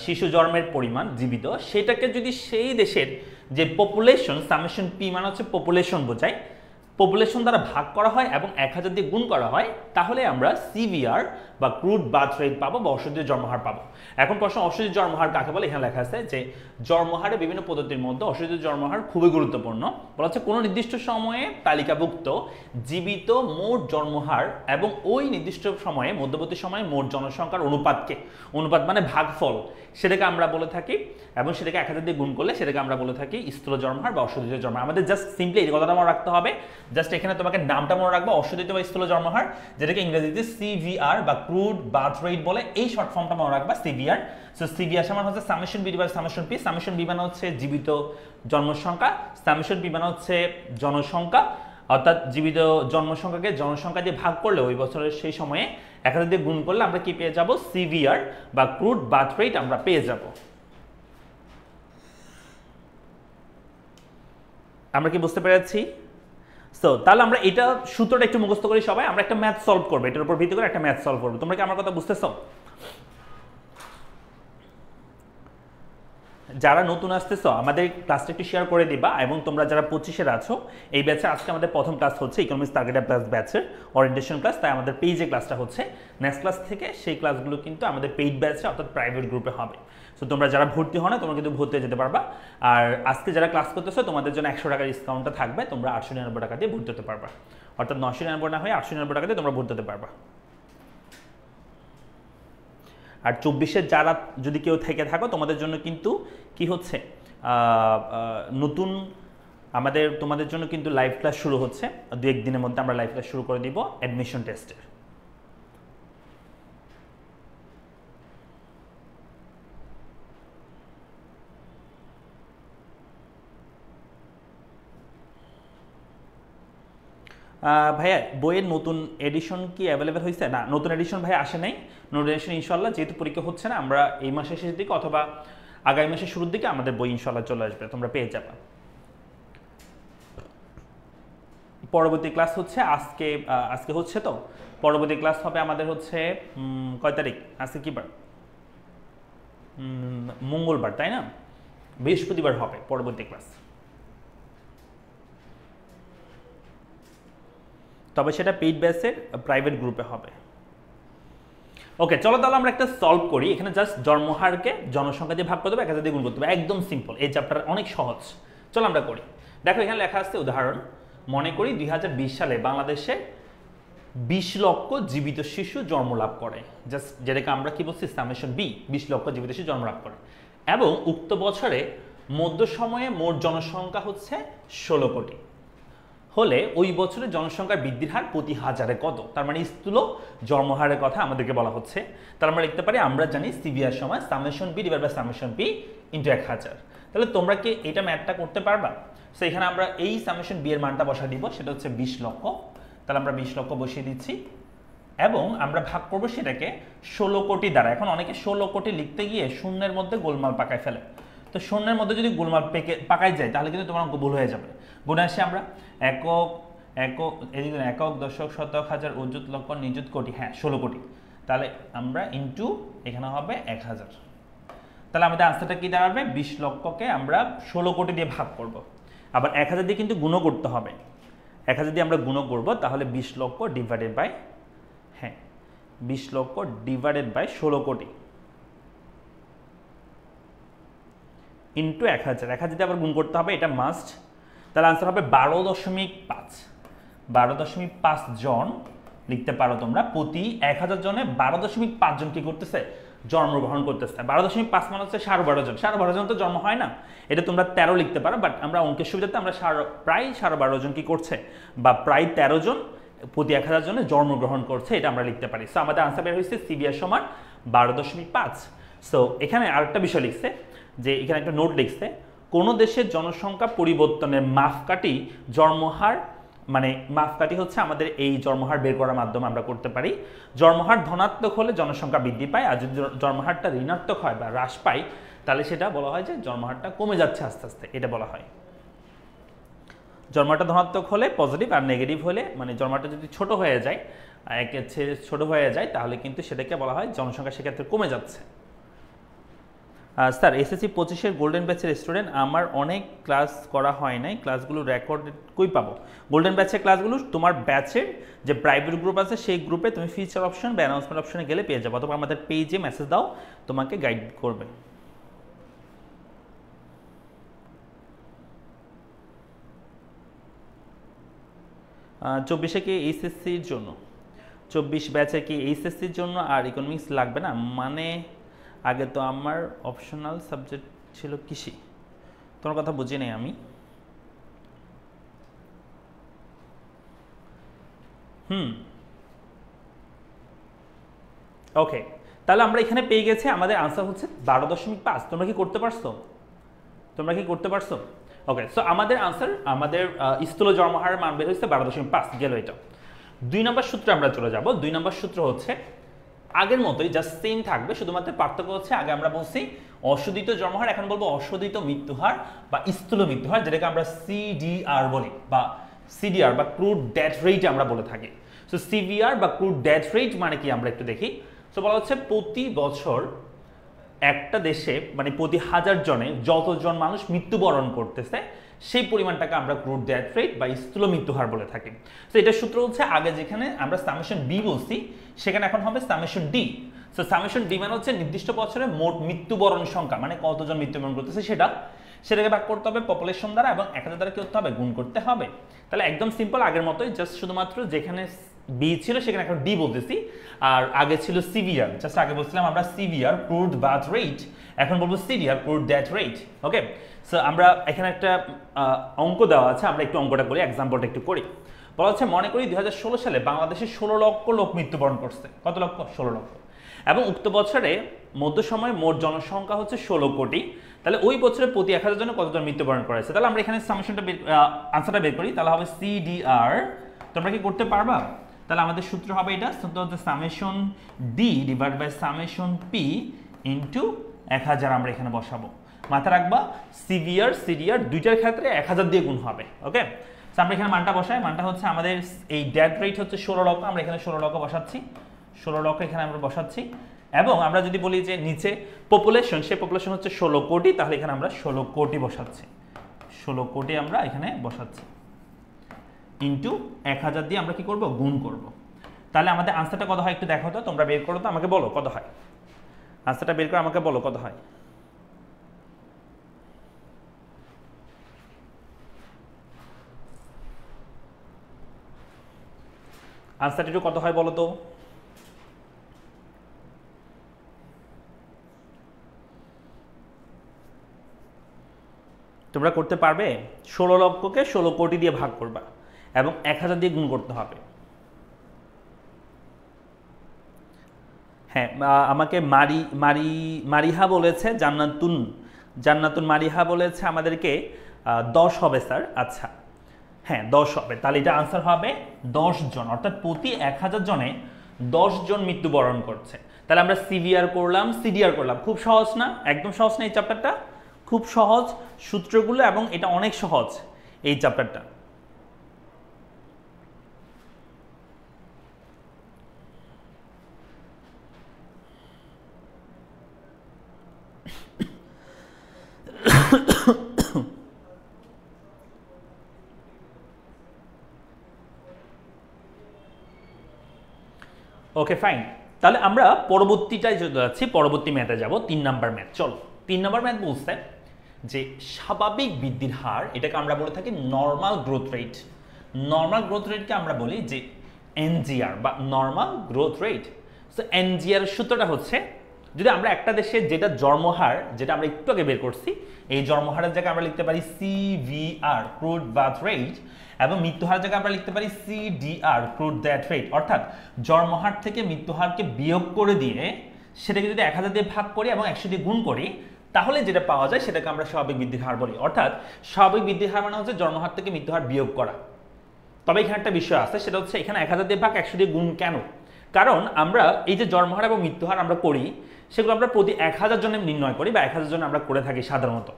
শিশু জন্মের পরিমাণ জীবিত সেটাকে যদি সেই দেশের যে পপুলেশন সামেশন পি মানে হচ্ছে পপুলেশন বোঝায় পপুলেশন দ্বারা ভাগ করা হয় এবং এক হাজার দিয়ে গুণ করা হয় তাহলে আমরা সিভিআর বা ক্রুড বার্থ রেট পাবো বা ঔষধের জন্মহার পাবো এখন প্রশ্ন ঔষধের জন্মহার কাকে বলে এখানে লেখা আছে যে জন্মহারে বিভিন্ন পদ্ধতির মধ্যে ঔষধের জন্মহার খুবই গুরুত্বপূর্ণ বলা হচ্ছে কোনো নির্দিষ্ট সময়ে তালিকাভুক্ত জীবিত মোট জন্মহার এবং ওই নির্দিষ্ট সময়ে মধ্যবর্তী সময়ে মোট জনসংখ্যার অনুপাতকে অনুপাত মানে ভাগফল সেটাকে আমরা বলে থাকি এবং সেটাকে এক হাজার দিয়ে গুণ করলে সেটাকে আমরা বলে থাকি স্থূল জন্মহার বা ঔষধীয় জন্মহার আমাদের জাস্ট সিম্পলি এই কথাটা মনে রাখতে হবে জাস্ট এখানে তোমাকে নামটা মনে রাখবো ঔষধীয় বা স্থূল জন্মহার যেটাকে ইংরেজিতে সিভিআর বা ক্রুড বার্থ রেট বলে এই শর্ট ফর্মটা মনে রাখবা সিবিআর সো সিবিআর সমান হচ্ছে সামেশন বিডি বা সামেশন পি সামেশন বি মানে হচ্ছে জীবিত জন্মসংখ্যা সামেশন বি মানে হচ্ছে জনসংখ্যা অর্থাৎ জীবিত জন্মসংখ্যাকে জনসংখ্যা দিয়ে ভাগ করলে ওই বছরের সেই সময়ে এক হাজার দিয়ে গুণ করলে আমরা কি পেয়ে যাব সিবিআর বা ক্রুড বার্থ রেট আমরা পেয়ে যাব আমরা কি বুঝতে পেরেছি সো তাহলে আমরা এটা সূত্রটা একটু মুখস্থ করি সবাই আমরা একটা ম্যাথ সলভ করবো এটার উপর ভিত্তি করে একটা ম্যাথ সলভ করবো তোমরা কি আমার কথা বুঝতেছো যারা নতুন আসতেছ আমাদের ক্লাসটা একটু শেয়ার করে দিবা এবং তোমরা যারা পঁচিশের আছো এই ব্যাচে আজকে আমাদের প্রথম ক্লাস হচ্ছে ইকোনমিক্স টার্গেট প্লাস ব্যাচের অরিয়েন্টেশন ক্লাস তাই আমাদের পেইজে ক্লাসটা হচ্ছে নেক্সট ক্লাস থেকে সেই ক্লাসগুলো কিন্তু আমাদের পেইড ব্যাচে অর্থাৎ প্রাইভেট গ্রুপে হবে সো তোমরা যারা ভর্তি হও না তোমরা কিন্তু ভর্তি যেতে পারবা আর আজকে যারা ক্লাস করতেছো তোমাদের জন্য একশো টাকার ডিসকাউন্টটা থাকবে তোমরা আটশো নিরানব্বই টাকা দিয়ে ভর্তি হতে পারবা অর্থাৎ নশো নিরানব্বই না হয়ে আটশো নিরানব্বই টাকা দিয়ে তোমরা ভর্তি হতে পারবা আর চব্বিশের যারা যদি কেউ থেকে থাকো তোমাদের জন্য কিন্তু কি হচ্ছে নতুন আমাদের তোমাদের জন্য কিন্তু লাইভ ক্লাস শুরু হচ্ছে দু একদিনের মধ্যে আমরা লাইভ ক্লাস শুরু করে দিব অ্যাডমিশন টেস্টের ভাইয়া বইয়ের নতুন এডিশন কি অ্যাভেলেবেল হয়েছে না নতুন এডিশন ভাই আসে নাই নতুন এডিশন ইনশাল্লাহ যেহেতু পরীক্ষা হচ্ছে না আমরা এই মাসের শেষের দিকে অথবা আগামী মাসের শুরুর দিকে আমাদের বই ইনশাল্লাহ চলে আসবে তোমরা পেয়ে যাবে পরবর্তী ক্লাস হচ্ছে আজকে আজকে হচ্ছে তো পরবর্তী ক্লাস হবে আমাদের হচ্ছে কয় তারিখ আজকে কী বার মঙ্গলবার তাই না বৃহস্পতিবার হবে পরবর্তী ক্লাস তবে সেটা পেইড বেসে প্রাইভেট গ্রুপে হবে ওকে চলো তাহলে আমরা একটা সলভ করি এখানে জাস্ট জন্মহারকে জনসংখ্যা দিয়ে ভাগ করে দেবো এক হাজার দিয়ে গুণ করতে হবে একদম সিম্পল এই চ্যাপ্টার অনেক সহজ চলো আমরা করি দেখো এখানে লেখা আছে উদাহরণ মনে করি দুই সালে বাংলাদেশে বিশ লক্ষ জীবিত শিশু জন্ম লাভ করে জাস্ট যেটাকে আমরা কি বলছি সামেশন বি বিশ লক্ষ জীবিত শিশু জন্ম লাভ করে এবং উক্ত বছরে মধ্য সময়ে মোট জনসংখ্যা হচ্ছে ষোলো কোটি হলে ওই বছরে জনসংখ্যার বৃদ্ধির হার প্রতি হাজারে কত তার মানে স্থূল জন্মহারের কথা আমাদেরকে বলা হচ্ছে তার আমরা মানে লিখতে পারি আমরা জানি সিভিআর সময় summation B divide by summation P into এক হাজার তাহলে তোমরা কি এটা ম্যাথটা করতে পারবা সো এখানে আমরা এই সামেশন বি এর মানটা বসা দিব সেটা হচ্ছে বিশ লক্ষ তাহলে আমরা বিশ লক্ষ বসিয়ে দিচ্ছি এবং আমরা ভাগ করবো সেটাকে ষোলো কোটি দ্বারা এখন অনেকে ষোলো কোটি লিখতে গিয়ে শূন্যের মধ্যে গোলমাল পাকায় ফেলে তো শূন্যের মধ্যে যদি গোলমাল পেকে পাকায় যায় তাহলে কিন্তু তোমার অঙ্ক ভুল হয়ে যাবে গুণে আসি আমরা একক একক এই একক দশক শতক হাজার অযুত লক্ষ নিযুত কোটি হ্যাঁ ষোলো কোটি তাহলে আমরা ইন্টু এখানে হবে এক হাজার তাহলে আমাদের আনসারটা কী দাঁড়াবে বিশ লক্ষকে আমরা ষোলো কোটি দিয়ে ভাগ করব। আবার এক হাজার দিয়ে কিন্তু গুণও করতে হবে এক হাজার দিয়ে আমরা গুণও করব তাহলে বিশ লক্ষ ডিভাইডেড বাই হ্যাঁ বিশ লক্ষ ডিভাইডেড বাই ষোলো কোটি ইন্টু এক হাজার এক হাজার দিয়ে আবার গুণ করতে হবে এটা মাস্ট তাহলে আনসার হবে বারো দশমিক পাঁচ বারো দশমিক পাঁচ জন লিখতে পারো তোমরা প্রতি এক হাজার জনে বারো দশমিক পাঁচজন কি করতেছে জন্মগ্রহণ করতেছে বারো দশমিক পাঁচ মানে হচ্ছে সাড়ে বারো জন সাড়ে বারো জন তো জন্ম হয় না এটা তোমরা তেরো লিখতে পারো বাট আমরা অঙ্কের সুবিধাতে আমরা প্রায় সাড়ে বারো জন কি করছে বা প্রায় তেরো জন প্রতি এক হাজার জনে জন্মগ্রহণ করছে এটা আমরা লিখতে পারি সো আমাদের আনসার বের হয়েছে সিবিআর সমান বারো দশমিক পাঁচ সো এখানে আরেকটা বিষয় লিখছে যে এখানে একটা নোট লিখছে কোনো দেশের জনসংখ্যা পরিবর্তনের মাপকাঠি জন্মহার মানে মাপকাঠি হচ্ছে আমাদের এই জন্মহার বের করার মাধ্যমে আমরা করতে পারি জন্মহার ধনাত্মক হলে জনসংখ্যা বৃদ্ধি পায় আর যদি জন্মহারটা ঋণাত্মক হয় বা হ্রাস পায় তাহলে সেটা বলা হয় যে জন্মহারটা কমে যাচ্ছে আস্তে আস্তে এটা বলা হয় জন্মটা ধনাত্মক হলে পজিটিভ আর নেগেটিভ হলে মানে জন্মটা যদি ছোট হয়ে যায় এক ছোট হয়ে যায় তাহলে কিন্তু সেটাকে বলা হয় জনসংখ্যা সেক্ষেত্রে কমে যাচ্ছে স্যার এসএসসি পঁচিশের গোল্ডেন ব্যাচের স্টুডেন্ট আমার অনেক ক্লাস করা হয় নাই ক্লাসগুলো রেকর্ড কই পাবো গোল্ডেন ব্যাচের ক্লাসগুলো তোমার ব্যাচের যে প্রাইভেট গ্রুপ আছে সেই গ্রুপে তুমি ফিচার অপশন বা অ্যানাউন্সমেন্ট অপশনে গেলে পেয়ে যাবো অথবা আমাদের পেজে মেসেজ দাও তোমাকে গাইড করবে চব্বিশে কি এইচএসসির জন্য চব্বিশ ব্যাচে কি এইচএসসির জন্য আর ইকোনমিক্স লাগবে না মানে আগে তো আমার অপশনাল সাবজেক্ট ছিল কৃষি তোমার কথা বুঝি নাই আমি হুম ওকে তাহলে আমরা এখানে পেয়ে গেছি আমাদের আনসার হচ্ছে বারো দশমিক পাঁচ তোমরা কি করতে পারছো তোমরা কি করতে পারছো ওকে সো আমাদের আনসার আমাদের স্থূল জন্মহারের মান বের হয়েছে বারো দশমিক পাঁচ গেল এটা দুই নম্বর সূত্রে আমরা চলে যাব দুই নম্বর সূত্র হচ্ছে আগের মতোই জাস্ট সেম থাকবে শুধুমাত্র পার্থক্য হচ্ছে আগে আমরা বলছি অশোধিত জন্মহার এখন বলবো অশোধিত মৃত্যুহার বা স্থূল মৃত্যুহার যেটাকে আমরা সিডিআর বলি বা সিডিআর বা ক্রুড ডেথ রেট আমরা বলে থাকি সো সিভিআর বা ক্রুড ডেথ রেট মানে কি আমরা একটু দেখি সো বলা হচ্ছে প্রতি বছর একটা দেশে মানে প্রতি হাজার জনে যতজন মানুষ মৃত্যুবরণ করতেছে সেই পরিমাণটাকে আমরা ক্রুড ডেথ রেট বা স্থূল হার বলে থাকি সো এটার সূত্র হচ্ছে আগে যেখানে আমরা সামেশন বি বলছি সেখানে এখন হবে summation D so summation D মানে হচ্ছে নির্দিষ্ট বছরে মোট মৃত্যুবরণ সংখ্যা মানে কতজন মৃত্যুবরণ করতেছে সেটা সেটাকে ভাগ করতে হবে পপুলেশন দ্বারা এবং এক হাজার দ্বারা কি করতে হবে গুণ করতে হবে তাহলে একদম সিম্পল আগের মতোই জাস্ট শুধুমাত্র যেখানে বি ছিল সেখানে এখন ডি বলতেছি আর আগে ছিল সিভিয়ার জাস্ট আগে বলছিলাম আমরা সিভিয়ার ক্রুড বাথ রেট এখন বলবো CVR crude that rate okay so আমরা এখানে একটা অঙ্ক দেওয়া আছে আমরা একটু অঙ্কটা করি এক্সাম্পলটা একটু করি বলা হচ্ছে মনে করি দুই সালে বাংলাদেশে ষোলো লক্ষ লোক মৃত্যুবরণ করছে কত লক্ষ ষোলো লক্ষ এবং উক্ত বছরে মধ্য সময়ে মোট জনসংখ্যা হচ্ছে ষোলো কোটি তাহলে ওই বছরে প্রতি এক হাজার জনে কতজন মৃত্যুবরণ করেছে তাহলে আমরা এখানে সামশনটা আনসারটা বের করি তাহলে হবে সিডিআর তোমরা কি করতে পারবা তাহলে আমাদের সূত্র হবে এটা সূত্র হচ্ছে summation D divide by summation P into এক হাজার আমরা এখানে বসাবো মাথা রাখবা সিভিয়ার সিরিয়ার দুইটার ক্ষেত্রে এক হাজার দিয়ে গুণ হবে ওকে তো আমরা এখানে মানটা বসাই মানটা হচ্ছে আমাদের এই ড্যাট রেট হচ্ছে ষোলো লক্ষ আমরা এখানে ষোলো লক্ষ বসাচ্ছি ষোলো লক্ষ এখানে আমরা বসাচ্ছি এবং আমরা যদি বলি যে নিচে পপুলেশন সেই পপুলেশন হচ্ছে ষোলো কোটি তাহলে এখানে আমরা ষোলো কোটি বসাচ্ছি ষোলো কোটি আমরা এখানে বসাচ্ছি ইন্টু এক হাজার দিয়ে আমরা কি করব গুণ করব। তাহলে আমাদের আনসারটা কত হয় একটু দেখো তো তোমরা বের করো তো আমাকে বলো কত হয় আনসারটা বের করে আমাকে বলো কত হয় আনসারটি কত হয় বলো তো তোমরা করতে পারবে ষোলো লক্ষকে ষোলো কোটি দিয়ে ভাগ করবা এবং এক হাজার দিয়ে গুণ করতে হবে হ্যাঁ আমাকে মারি মারি মারিহা বলেছে জান্নাতুন জান্নাতুন মারিহা বলেছে আমাদেরকে দশ হবে স্যার আচ্ছা হ্যাঁ দশ হবে তাহলে এটা আনসার হবে দশ জন অর্থাৎ প্রতি এক হাজার জনে দশ জন মৃত্যুবরণ করছে তাহলে আমরা সিভিআর করলাম সিডিআর করলাম খুব সহজ না একদম সহজ না এই চ্যাপ্টারটা খুব সহজ সূত্রগুলো এবং এটা অনেক সহজ এই চ্যাপ্টারটা ওকে ফাইন তাহলে আমরা পরবর্তীটায় যদি যাচ্ছি পরবর্তী ম্যাথে যাব তিন নাম্বার ম্যাথ চলো তিন নাম্বার ম্যাথ বলছে যে স্বাভাবিক বৃদ্ধির হার এটাকে আমরা বলে থাকি normal growth rate normal growth রেটকে আমরা বলি যে এনজিআর বা নর্মাল গ্রোথ রেট তো এনজিআর সূত্রটা হচ্ছে যদি আমরা একটা দেশে যেটা জন্মহার যেটা আমরা একটু আগে বের করছি এই জন্মহারের জায়গায় আমরা লিখতে পারি সিভিআর ক্রুড বাথ রেট এবং মৃত্যুহার জায়গায় আমরা লিখতে পারি সিডিআর ক্রুড দ্যাট রেট অর্থাৎ জন্মহার থেকে মৃত্যুহারকে বিয়োগ করে দিয়ে সেটাকে যদি এক হাজার দিয়ে ভাগ করি এবং একশো দিয়ে গুণ করি তাহলে যেটা পাওয়া যায় সেটাকে আমরা স্বাভাবিক বৃদ্ধির হার বলি অর্থাৎ স্বাভাবিক বৃদ্ধির হার মানে হচ্ছে জন্মহার থেকে মৃত্যুহার বিয়োগ করা তবে এখানে একটা বিষয় আছে সেটা হচ্ছে এখানে এক হাজার দিয়ে ভাগ একশো দিয়ে গুণ কেন কারণ আমরা এই যে জন্মহার এবং মৃত্যুহার আমরা করি সেগুলো আমরা প্রতি এক হাজার জনে নির্ণয় করি বা এক হাজার জনে আমরা করে থাকি সাধারণত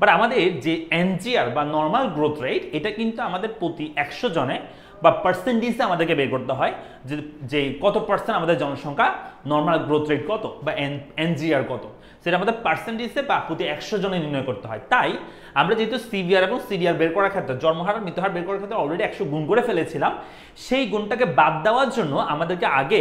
বাট আমাদের যে এনজিআর বা নর্মাল গ্রোথ রেট এটা কিন্তু আমাদের প্রতি একশো জনে বা পার্সেন্টেজে আমাদেরকে বের করতে হয় যে যে কত পার্সেন্ট আমাদের জনসংখ্যা নর্মাল গ্রোথ রেট কত বা এনজিআর কত সেটা আমাদের পার্সেন্টেজে বা প্রতি একশো জনে নির্ণয় করতে হয় তাই আমরা যেহেতু সিভিআর এবং সিডিআর বের করার ক্ষেত্রে জন্মহার মৃত্যুহার বের করার ক্ষেত্রে অলরেডি একশো গুণ করে ফেলেছিলাম সেই গুণটাকে বাদ দেওয়ার জন্য আমাদেরকে আগে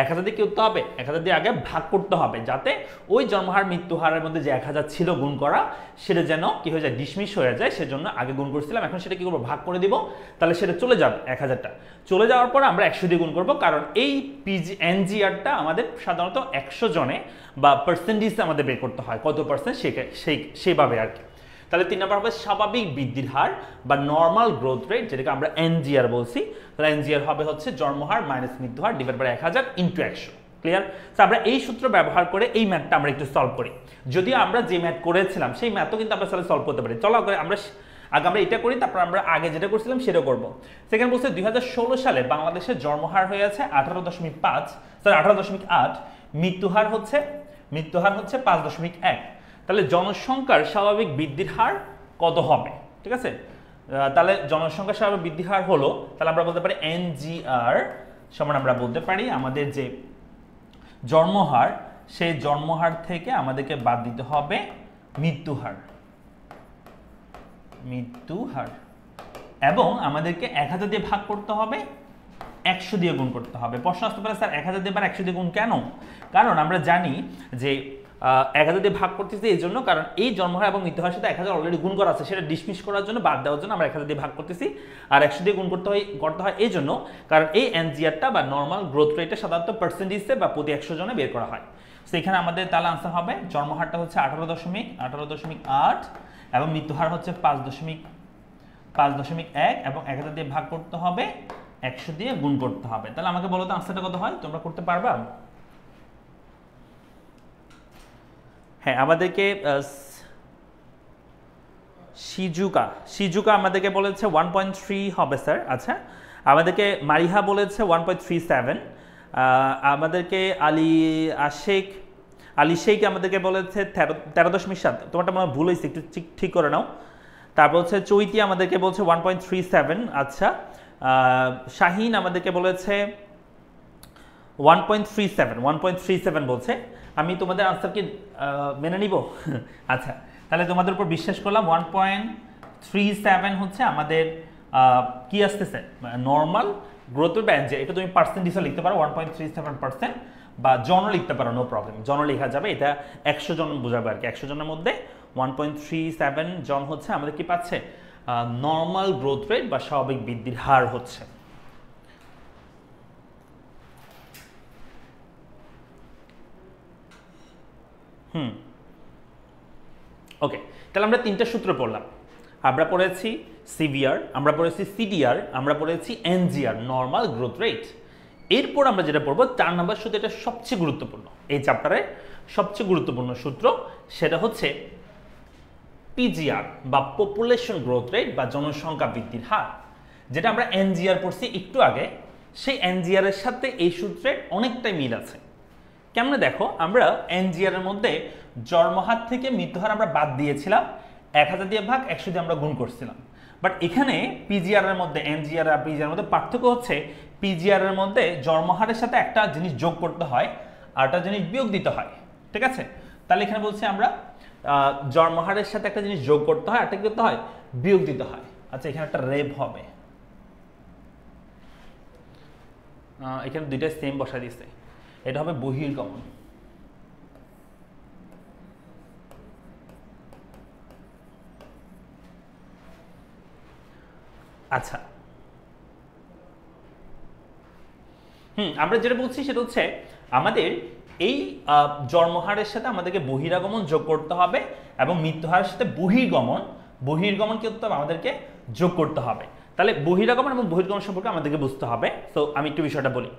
এক হাজার দিয়ে কি করতে হবে এক হাজার দিয়ে আগে ভাগ করতে হবে যাতে ওই জন্মহার মৃত্যুহারের মধ্যে যে এক হাজার ছিল গুণ করা সেটা যেন কি হয়ে যায় ডিসমিস হয়ে যায় সেজন্য আগে গুণ করেছিলাম এখন সেটা কি করবো ভাগ করে দিব তাহলে সেটা চলে যাবে এক হাজারটা চলে যাওয়ার পর আমরা একশো দিয়ে গুণ করবো কারণ এই পিজি এনজিআরটা আমাদের সাধারণত একশো জনে বা পার্সেন্টেজ আমাদের বের করতে হয় কত পার্সেন্ট সেই সেইভাবে আর কি তাহলে তিন নম্বর হবে স্বাভাবিক বৃদ্ধির হার বা নর্মাল গ্রোথ রেট যেটাকে আমরা এনজিআর বলছি তাহলে এনজিআর হবে হচ্ছে জন্মহার মাইনাস হার ডিভাইড বাই এক হাজার ইন্টু একশো ক্লিয়ার তো আমরা এই সূত্র ব্যবহার করে এই ম্যাথটা আমরা একটু সলভ করি যদিও আমরা যে ম্যাথ করেছিলাম সেই ম্যাথও কিন্তু আমরা তাহলে সলভ করতে পারি চলো আমরা আগে আমরা এটা করি তারপর আমরা আগে যেটা করছিলাম সেটা করব সেখানে বলছে দুই সালে বাংলাদেশের জন্মহার হয়ে আছে আঠারো দশমিক পাঁচ সরি আঠারো দশমিক আট মৃত্যুহার হচ্ছে মৃত্যুহার হচ্ছে পাঁচ দশমিক এক তাহলে জনসংখ্যার স্বাভাবিক বৃদ্ধির হার কত হবে ঠিক আছে তাহলে জনসংখ্যা স্বাভাবিক বৃদ্ধির হার হলো তাহলে আমরা বলতে পারি এনজিআর সমান আমরা বলতে পারি আমাদের যে জন্মহার সেই জন্মহার থেকে আমাদেরকে বাদ দিতে হবে মৃত্যুহার মৃত্যুহার এবং আমাদেরকে এক হাজার দিয়ে ভাগ করতে হবে একশো দিয়ে গুণ করতে হবে প্রশ্ন আসতে পারে স্যার এক হাজার দিয়ে বা একশো দিয়ে গুণ কেন কারণ আমরা জানি যে এক হাজার দিয়ে ভাগ করতেছি এই জন্য কারণ এই জন্মহার এবং মৃত্যু মৃত্যুহার সাথে এক হাজার অলরেডি গুণ করা আছে সেটা ডিসমিস করার জন্য বাদ দেওয়ার জন্য আমরা এক হাজার দিয়ে ভাগ করতেছি আর একশো দিয়ে গুণ করতে হয় করতে হয় এই জন্য কারণ এই এনজিআরটা বা নর্মাল গ্রোথ রেটটা সাধারণত পার্সেন্টেজে বা প্রতি একশো জনে বের করা হয় সো এখানে আমাদের তাহলে আনসার হবে জন্মহারটা হচ্ছে আঠারো দশমিক আঠারো দশমিক আট এবং মৃত্যুহার হচ্ছে পাঁচ দশমিক পাঁচ দশমিক এক এবং এক হাজার দিয়ে ভাগ করতে হবে একশো দিয়ে গুণ করতে হবে তাহলে আমাকে বলো তো আনসারটা কত হয় তোমরা করতে পারবা হ্যাঁ আমাদেরকে সিজুকা সিজুকা আমাদেরকে বলেছে ওয়ান পয়েন্ট থ্রি হবে স্যার আচ্ছা আমাদেরকে মারিহা বলেছে ওয়ান পয়েন্ট থ্রি সেভেন আমাদেরকে আলী আশেখ আলী শেখ আমাদেরকে বলেছে তেরো তেরো দশমিক সাত তোমারটা মনে ভুল হয়েছে একটু ঠিক করে নাও তারপর হচ্ছে চৈতি আমাদেরকে বলছে ওয়ান পয়েন্ট থ্রি সেভেন আচ্ছা শাহিন আমাদেরকে বলেছে one point three seven one point three seven বলছে আমি তোমাদের আনসার কি মেনে নিব আচ্ছা তাহলে তোমাদের উপর বিশ্বাস করলাম ওয়ান পয়েন্ট থ্রি সেভেন হচ্ছে আমাদের কি আসতেছে নর্মাল গ্রোথ ব্যান যে এটা তুমি পার্সেন্ট পার্সেন্টেজও লিখতে পারো one point three seven percent বা জন লিখতে পারো নো প্রবলেম জন লেখা যাবে এটা একশো জন বোঝাবে আর কি একশো জনের মধ্যে ওয়ান পয়েন্ট থ্রি সেভেন জন হচ্ছে আমাদের কি পাচ্ছে নর্মাল গ্রোথ রেট বা স্বাভাবিক বৃদ্ধির হার হচ্ছে হুম ওকে তাহলে আমরা তিনটা সূত্র পড়লাম আমরা পড়েছি সিভিআর আমরা পড়েছি সিডিআর আমরা পড়েছি এনজিআর নর্মাল গ্রোথ রেট এরপর আমরা যেটা পড়বো চার নাম্বার সূত্র এটা সবচেয়ে গুরুত্বপূর্ণ এই চ্যাপ্টারে সবচেয়ে গুরুত্বপূর্ণ সূত্র সেটা হচ্ছে পিজিআর বা পপুলেশন গ্রোথ রেট বা জনসংখ্যা বৃদ্ধির হার যেটা আমরা এনজিআর পড়ছি একটু আগে সেই এনজিআর এর সাথে এই সূত্রের অনেকটাই মিল আছে কেমনে দেখো আমরা এনজিআরের মধ্যে জন্মহাত থেকে মৃত্যুহার আমরা বাদ দিয়েছিলাম এক হাজার দিয়ে ভাগ একশো দিয়ে আমরা গুণ করছিলাম বাট এখানে পিজিআরের মধ্যে এনজিআর আর পিজিআর মধ্যে পার্থক্য হচ্ছে পিজিআর এর মধ্যে জন্মহারের সাথে একটা জিনিস যোগ করতে হয় আর একটা জিনিস বিয়োগ দিতে হয় ঠিক আছে তাহলে এখানে বলছি আমরা জন্মহারের সাথে একটা জিনিস যোগ করতে হয় একটা করতে হয় বিয়োগ দিতে হয় আচ্ছা এখানে একটা রেভ হবে এখানে দুইটা সেম বসা দিয়েছে এটা হবে বহির্গমন আচ্ছা হুম আমরা যেটা বলছি সেটা হচ্ছে আমাদের এই জন্মহারের সাথে আমাদেরকে বহিরাগমন যোগ করতে হবে এবং মৃত্যুহারের সাথে বহির্গমন বহির্গমন কি করতে হবে আমাদেরকে যোগ করতে হবে তাহলে বহিরাগমন এবং বহির্গমন সম্পর্কে আমাদেরকে বুঝতে হবে তো আমি একটু বিষয়টা বলি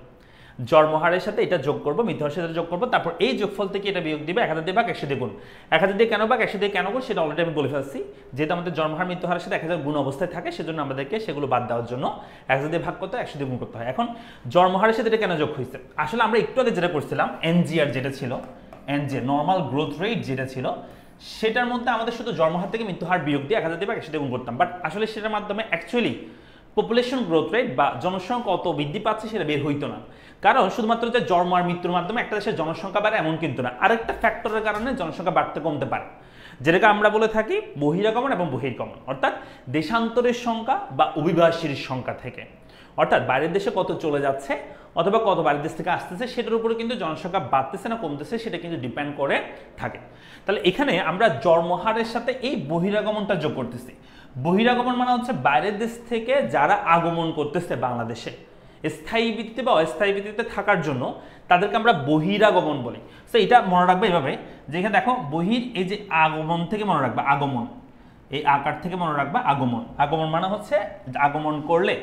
জর্মহারের সাথে এটা যোগ করবো মিথ্যার সাথে যোগ করবো তারপর এই যোগফল থেকে এটা বিয়োগ দিবে এক হাজার দিয়ে ভাগ একশো দিয়ে গুণ এক হাজার দিয়ে কেন ভাগ একশো দিয়ে কেন গুণ সেটা অলরেডি আমি বলে ফেলছি যেহেতু আমাদের জন্মহার মৃত্যুহারের সাথে এক হাজার গুণ অবস্থায় থাকে সেজন্য আমাদেরকে সেগুলো বাদ দেওয়ার জন্য এক হাজার দিয়ে ভাগ করতে একশো দিয়ে গুণ করতে হয় এখন জন্মহারের সাথে এটা কেন যোগ হয়েছে আসলে আমরা একটু আগে যেটা করছিলাম এনজিআর যেটা ছিল এনজিআর নর্মাল গ্রোথ রেট যেটা ছিল সেটার মধ্যে আমাদের শুধু জন্মহার থেকে মৃত্যুহার বিয়োগ দিয়ে এক হাজার দিয়ে ভাগ একশো দিয়ে গুণ করতাম বাট আসলে সেটার মাধ্যমে অ্যাকচুয়ালি পপুলেশন গ্রোথ রেট বা জনসংখ্যা অত বৃদ্ধি পাচ্ছে সেটা বের হইতো না কারণ শুধুমাত্র যে জন্ম আর মৃত্যুর মাধ্যমে একটা দেশের জনসংখ্যা বাড়ে এমন কিন্তু না আরেকটা ফ্যাক্টরের কারণে জনসংখ্যা বাড়তে কমতে পারে যেটাকে আমরা বলে থাকি বহিরাগমন এবং বহির্গমন অর্থাৎ দেশান্তরের সংখ্যা বা অভিবাসীর সংখ্যা থেকে অর্থাৎ বাইরের দেশে কত চলে যাচ্ছে অথবা কত বাইরের দেশ থেকে আসতেছে সেটার উপরে কিন্তু জনসংখ্যা বাড়তেছে না কমতেছে সেটা কিন্তু ডিপেন্ড করে থাকে তাহলে এখানে আমরা জন্মহারের সাথে এই বহিরাগমনটা যোগ করতেছি বহিরাগমন মানে হচ্ছে বাইরের দেশ থেকে যারা আগমন করতেছে বাংলাদেশে স্থায়ী ভিত্তিতে বা অস্থায়ী ভিত্তিতে থাকার জন্য তাদেরকে আমরা বহিরাগমন বলি সো এটা মনে রাখবে এভাবে যেখানে দেখো বহির এই যে আগমন থেকে মনে রাখবে আগমন এই আকার থেকে মনে রাখবে আগমন আগমন মানে হচ্ছে আগমন করলে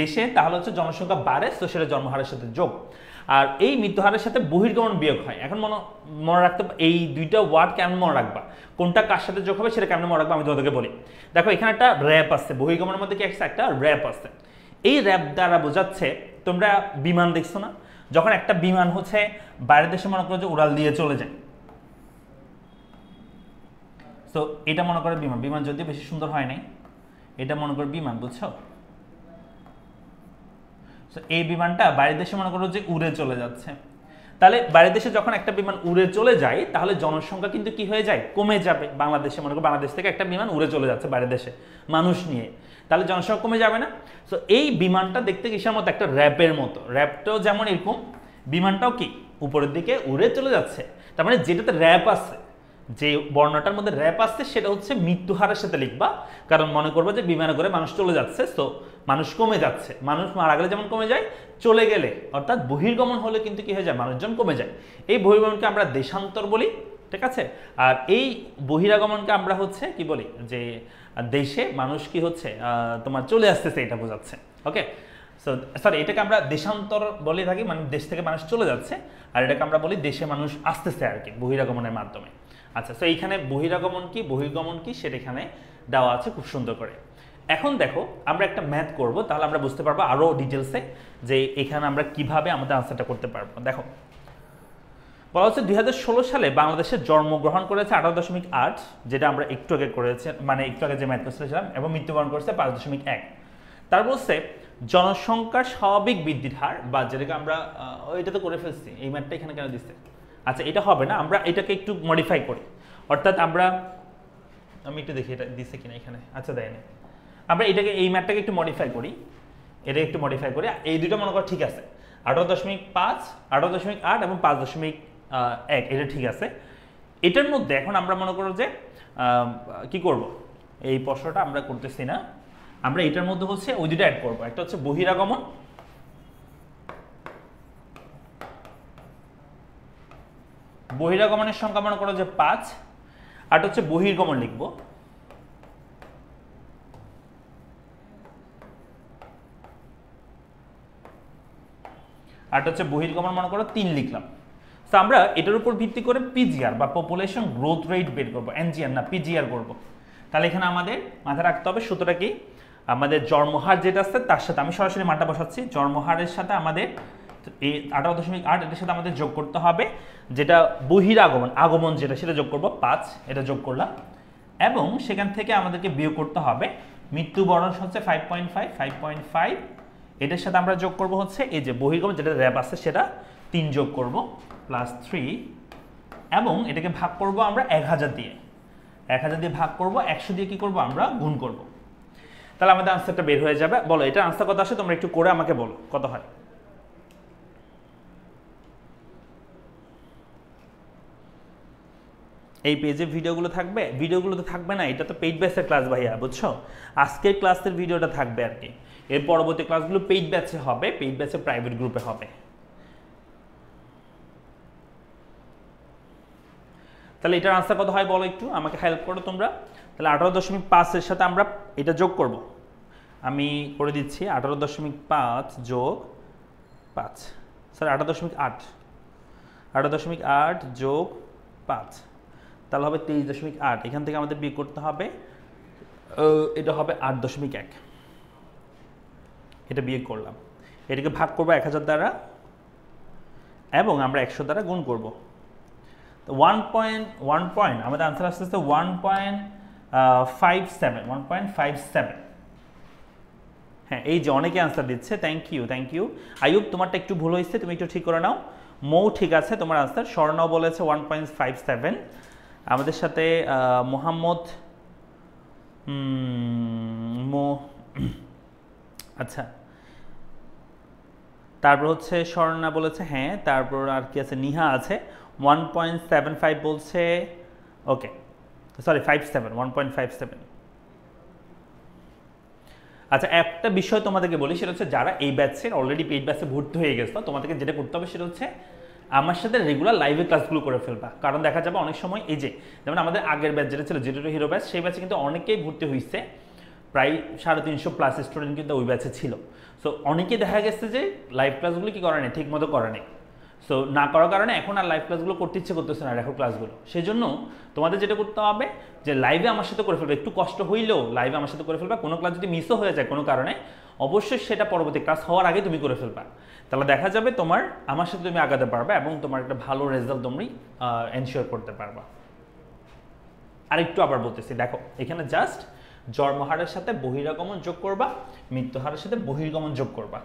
দেশে তাহলে হচ্ছে জনসংখ্যা বাড়ে তো সেটা জন্মহারের সাথে যোগ আর এই মৃত্যুহারের সাথে বহির্গমন বিয়োগ হয় এখন মনে মনে রাখতে এই দুইটা ওয়ার্ড কেমন মনে রাখবা কোনটা কার সাথে যোগ হবে সেটা কেমন মনে রাখবা আমি তোমাদেরকে বলি দেখো এখানে একটা র্যাপ আছে বহির্গমনের মধ্যে কি একটা র্যাপ আছে এই র্যাপ দ্বারা বোঝাচ্ছে তোমরা বিমান দেখছো না যখন একটা বিমান হচ্ছে বাইরের দেশে মনে করো যে উড়াল দিয়ে চলে যায় তো এটা মনে করো বিমান বিমান যদিও বেশি সুন্দর হয় নাই এটা মনে করো বিমান বুঝছো তো এই বিমানটা বাইরের দেশে মনে করো যে উড়ে চলে যাচ্ছে তাহলে বাইরের দেশে যখন একটা বিমান উড়ে চলে যায় তাহলে জনসংখ্যা কিন্তু কি হয়ে যায় কমে যাবে বাংলাদেশে মনে করো বাংলাদেশ থেকে একটা বিমান উড়ে চলে যাচ্ছে বাইরের দেশে মানুষ নিয়ে তাহলে জনসংখ্যা কমে যাবে না তো এই বিমানটা দেখতে কিসের মতো একটা র্যাপের মতো র্যাপটাও যেমন এরকম বিমানটাও কি উপরের দিকে উড়ে চলে যাচ্ছে তার মানে যেটাতে র্যাপ আছে যে বর্ণটার মধ্যে র্যাপ আসছে সেটা হচ্ছে মৃত্যু হারের সাথে লিখবা কারণ মনে করবো যে বিমানে করে মানুষ চলে যাচ্ছে তো মানুষ কমে যাচ্ছে মানুষ মারা গেলে যেমন কমে যায় চলে গেলে অর্থাৎ বহির্গমন হলে কিন্তু কী হয়ে যায় মানুষজন কমে যায় এই বহির্গমনকে আমরা দেশান্তর বলি ঠিক আছে আর এই বহিরাগমনকে আমরা হচ্ছে কি বলি যে দেশে মানুষ কি হচ্ছে তোমার চলে আসতেছে এটা বোঝাচ্ছে ওকে সো সরি এটাকে আমরা দেশান্তর বলে থাকি মানে দেশ থেকে মানুষ চলে যাচ্ছে আর এটাকে আমরা বলি দেশে মানুষ আসতেছে আর কি বহিরাগমনের মাধ্যমে আচ্ছা সো এইখানে বহিরাগমন কি বহির্গমন কি সেটা এখানে দেওয়া আছে খুব সুন্দর করে এখন দেখো আমরা একটা ম্যাথ করব তাহলে আমরা বুঝতে পারবো আরও ডিটেলসে যে এখানে আমরা কিভাবে আমাদের আনসারটা করতে পারবো দেখো বলা হচ্ছে দুই সালে বাংলাদেশে জন্মগ্রহণ করেছে আঠারো দশমিক আট যেটা আমরা একটু আগে করেছে মানে একটু আগে যে ম্যাথ করেছিলাম এবং মৃত্যুবরণ করেছে পাঁচ দশমিক এক তার বলছে জনসংখ্যার স্বাভাবিক বৃদ্ধির হার বা যেটাকে আমরা এটা তো করে ফেলছি এই ম্যাথটা এখানে কেন দিচ্ছে আচ্ছা এটা হবে না আমরা এটাকে একটু মডিফাই করি অর্থাৎ আমরা আমি একটু দেখি এটা দিচ্ছে কিনা এখানে আচ্ছা দেয়নি আমরা এটাকে এই ম্যাটটাকে একটু মডিফাই করি এটা একটু মডিফাই করি এই দুটো মনে করো ঠিক আছে আঠারো দশমিক পাঁচ আঠারো দশমিক আট এবং পাঁচ দশমিক এক এটা ঠিক আছে এটার মধ্যে এখন আমরা মনে করো যে কি করব এই প্রশ্নটা আমরা করতেছি না আমরা এটার মধ্যে হচ্ছে ওই দুটো অ্যাড করবো একটা হচ্ছে বহিরাগমন বহিরাগমনের সংখ্যা মনে করো যে পাঁচ আর হচ্ছে বহির্গমন লিখবো আরটা হচ্ছে বহির্গমন মনে করো তিন লিখলাম তো আমরা এটার উপর ভিত্তি করে পিজিআর বা পপুলেশন গ্রোথ রেট বের করবো এনজিআর না পিজিআর করবো তাহলে এখানে আমাদের মাথায় রাখতে হবে সুতরাং কি আমাদের জন্মহার যেটা আছে তার সাথে আমি সরাসরি মানটা বসাচ্ছি জন্মহারের সাথে আমাদের এই আঠারো দশমিক আট এটার সাথে আমাদের যোগ করতে হবে যেটা বহির আগমন আগমন যেটা সেটা যোগ করবো পাঁচ এটা যোগ করলাম এবং সেখান থেকে আমাদেরকে বিয়োগ করতে হবে মৃত্যুবরণ হচ্ছে five point five five point five এটার সাথে আমরা যোগ করব হচ্ছে এই যে বহিগম যেটা র্যাব আছে সেটা তিন যোগ করব প্লাস থ্রি এবং এটাকে ভাগ করব আমরা এক হাজার দিয়ে এক হাজার দিয়ে ভাগ করব একশো দিয়ে কি করব আমরা গুণ করব তাহলে আমাদের আনসারটা বের হয়ে যাবে বলো এটা আনসার কত আসে তোমরা একটু করে আমাকে বলো কত হয় এই পেজে ভিডিওগুলো থাকবে ভিডিওগুলো তো থাকবে না এটা তো পেইড বেসের ক্লাস ভাইয়া বুঝছো আজকের ক্লাসের ভিডিওটা থাকবে আর কি এর পরবর্তী ক্লাসগুলো পেইড ব্যাচে হবে পেইড ব্যাচে প্রাইভেট গ্রুপে হবে তাহলে এটার আনসার কত হয় বলো একটু আমাকে হেল্প করো তোমরা তাহলে আঠারো দশমিক পাঁচের সাথে আমরা এটা যোগ করব আমি করে দিচ্ছি আঠারো দশমিক পাঁচ যোগ পাঁচ স্যার আঠারো দশমিক আট আঠারো দশমিক আট যোগ পাঁচ তাহলে হবে তেইশ দশমিক আট এখান থেকে আমাদের বিয়ে করতে হবে এটা হবে আট দশমিক এক এটা বিয়োগ করলাম এটাকে ভাগ করবো এক হাজার দ্বারা এবং আমরা একশো দ্বারা গুণ করব তো ওয়ান পয়েন্ট ওয়ান পয়েন্ট আমাদের আনসার আসতে আসতে one point five seven one point five seven হ্যাঁ এই যে অনেকে আনসার দিচ্ছে thank you thank you Ayub তোমারটা একটু ভুল হয়েছে তুমি একটু ঠিক করে নাও মৌ ঠিক আছে তোমার আনসার স্বর্ণ বলেছে ওয়ান পয়েন্ট ফাইভ সেভেন আমাদের সাথে মোহাম্মদ মো আচ্ছা তারপর হচ্ছে স্বর্ণা বলেছে হ্যাঁ তারপর আর কি আছে নিহা আছে ওয়ান পয়েন্ট সেভেন ফাইভ বলছে okay sorry five seven one point five seven আচ্ছা একটা বিষয় তোমাদেরকে বলি সেটা হচ্ছে যারা এই ব্যাচের অলরেডি পেইড ব্যাচে ভর্তি হয়ে গেছো তোমাদেরকে যেটা করতে হবে সেটা হচ্ছে আমার সাথে রেগুলার লাইভে ক্লাসগুলো করে ফেলবা কারণ দেখা যাবে অনেক সময় এই যে যেমন আমাদের আগের ব্যাচ যেটা ছিল জিরো হিরো ব্যাচ সেই ব্যাচে কিন্তু অনেকেই ভর্তি হয়েছে প্রায় সাড়ে তিনশো প্লাস স্টুডেন্ট কিন্তু ওই ব্যাচে ছিল সো অনেকে দেখা গেছে যে লাইভ ক্লাসগুলো কি করে নেই ঠিক মতো করে নেই সো না করার কারণে এখন আর লাইভ ক্লাসগুলো করতে ইচ্ছে করতেছে না রেকর্ড ক্লাসগুলো সেই জন্য তোমাদের যেটা করতে হবে যে লাইভে আমার সাথে করে ফেলবে একটু কষ্ট হইলেও লাইভে আমার সাথে করে ফেলবা কোনো ক্লাস যদি মিসও হয়ে যায় কোনো কারণে অবশ্যই সেটা পরবর্তী ক্লাস হওয়ার আগে তুমি করে ফেলবা তাহলে দেখা যাবে তোমার আমার সাথে তুমি আগাতে পারবে এবং তোমার একটা ভালো রেজাল্ট তুমি এনশিওর করতে পারবা একটু আবার বলতেছি দেখো এখানে জাস্ট জন্মহারের সাথে বহিরাগমন যোগ করবা মৃত্যুহারের সাথে বহির্গমন যোগ করবা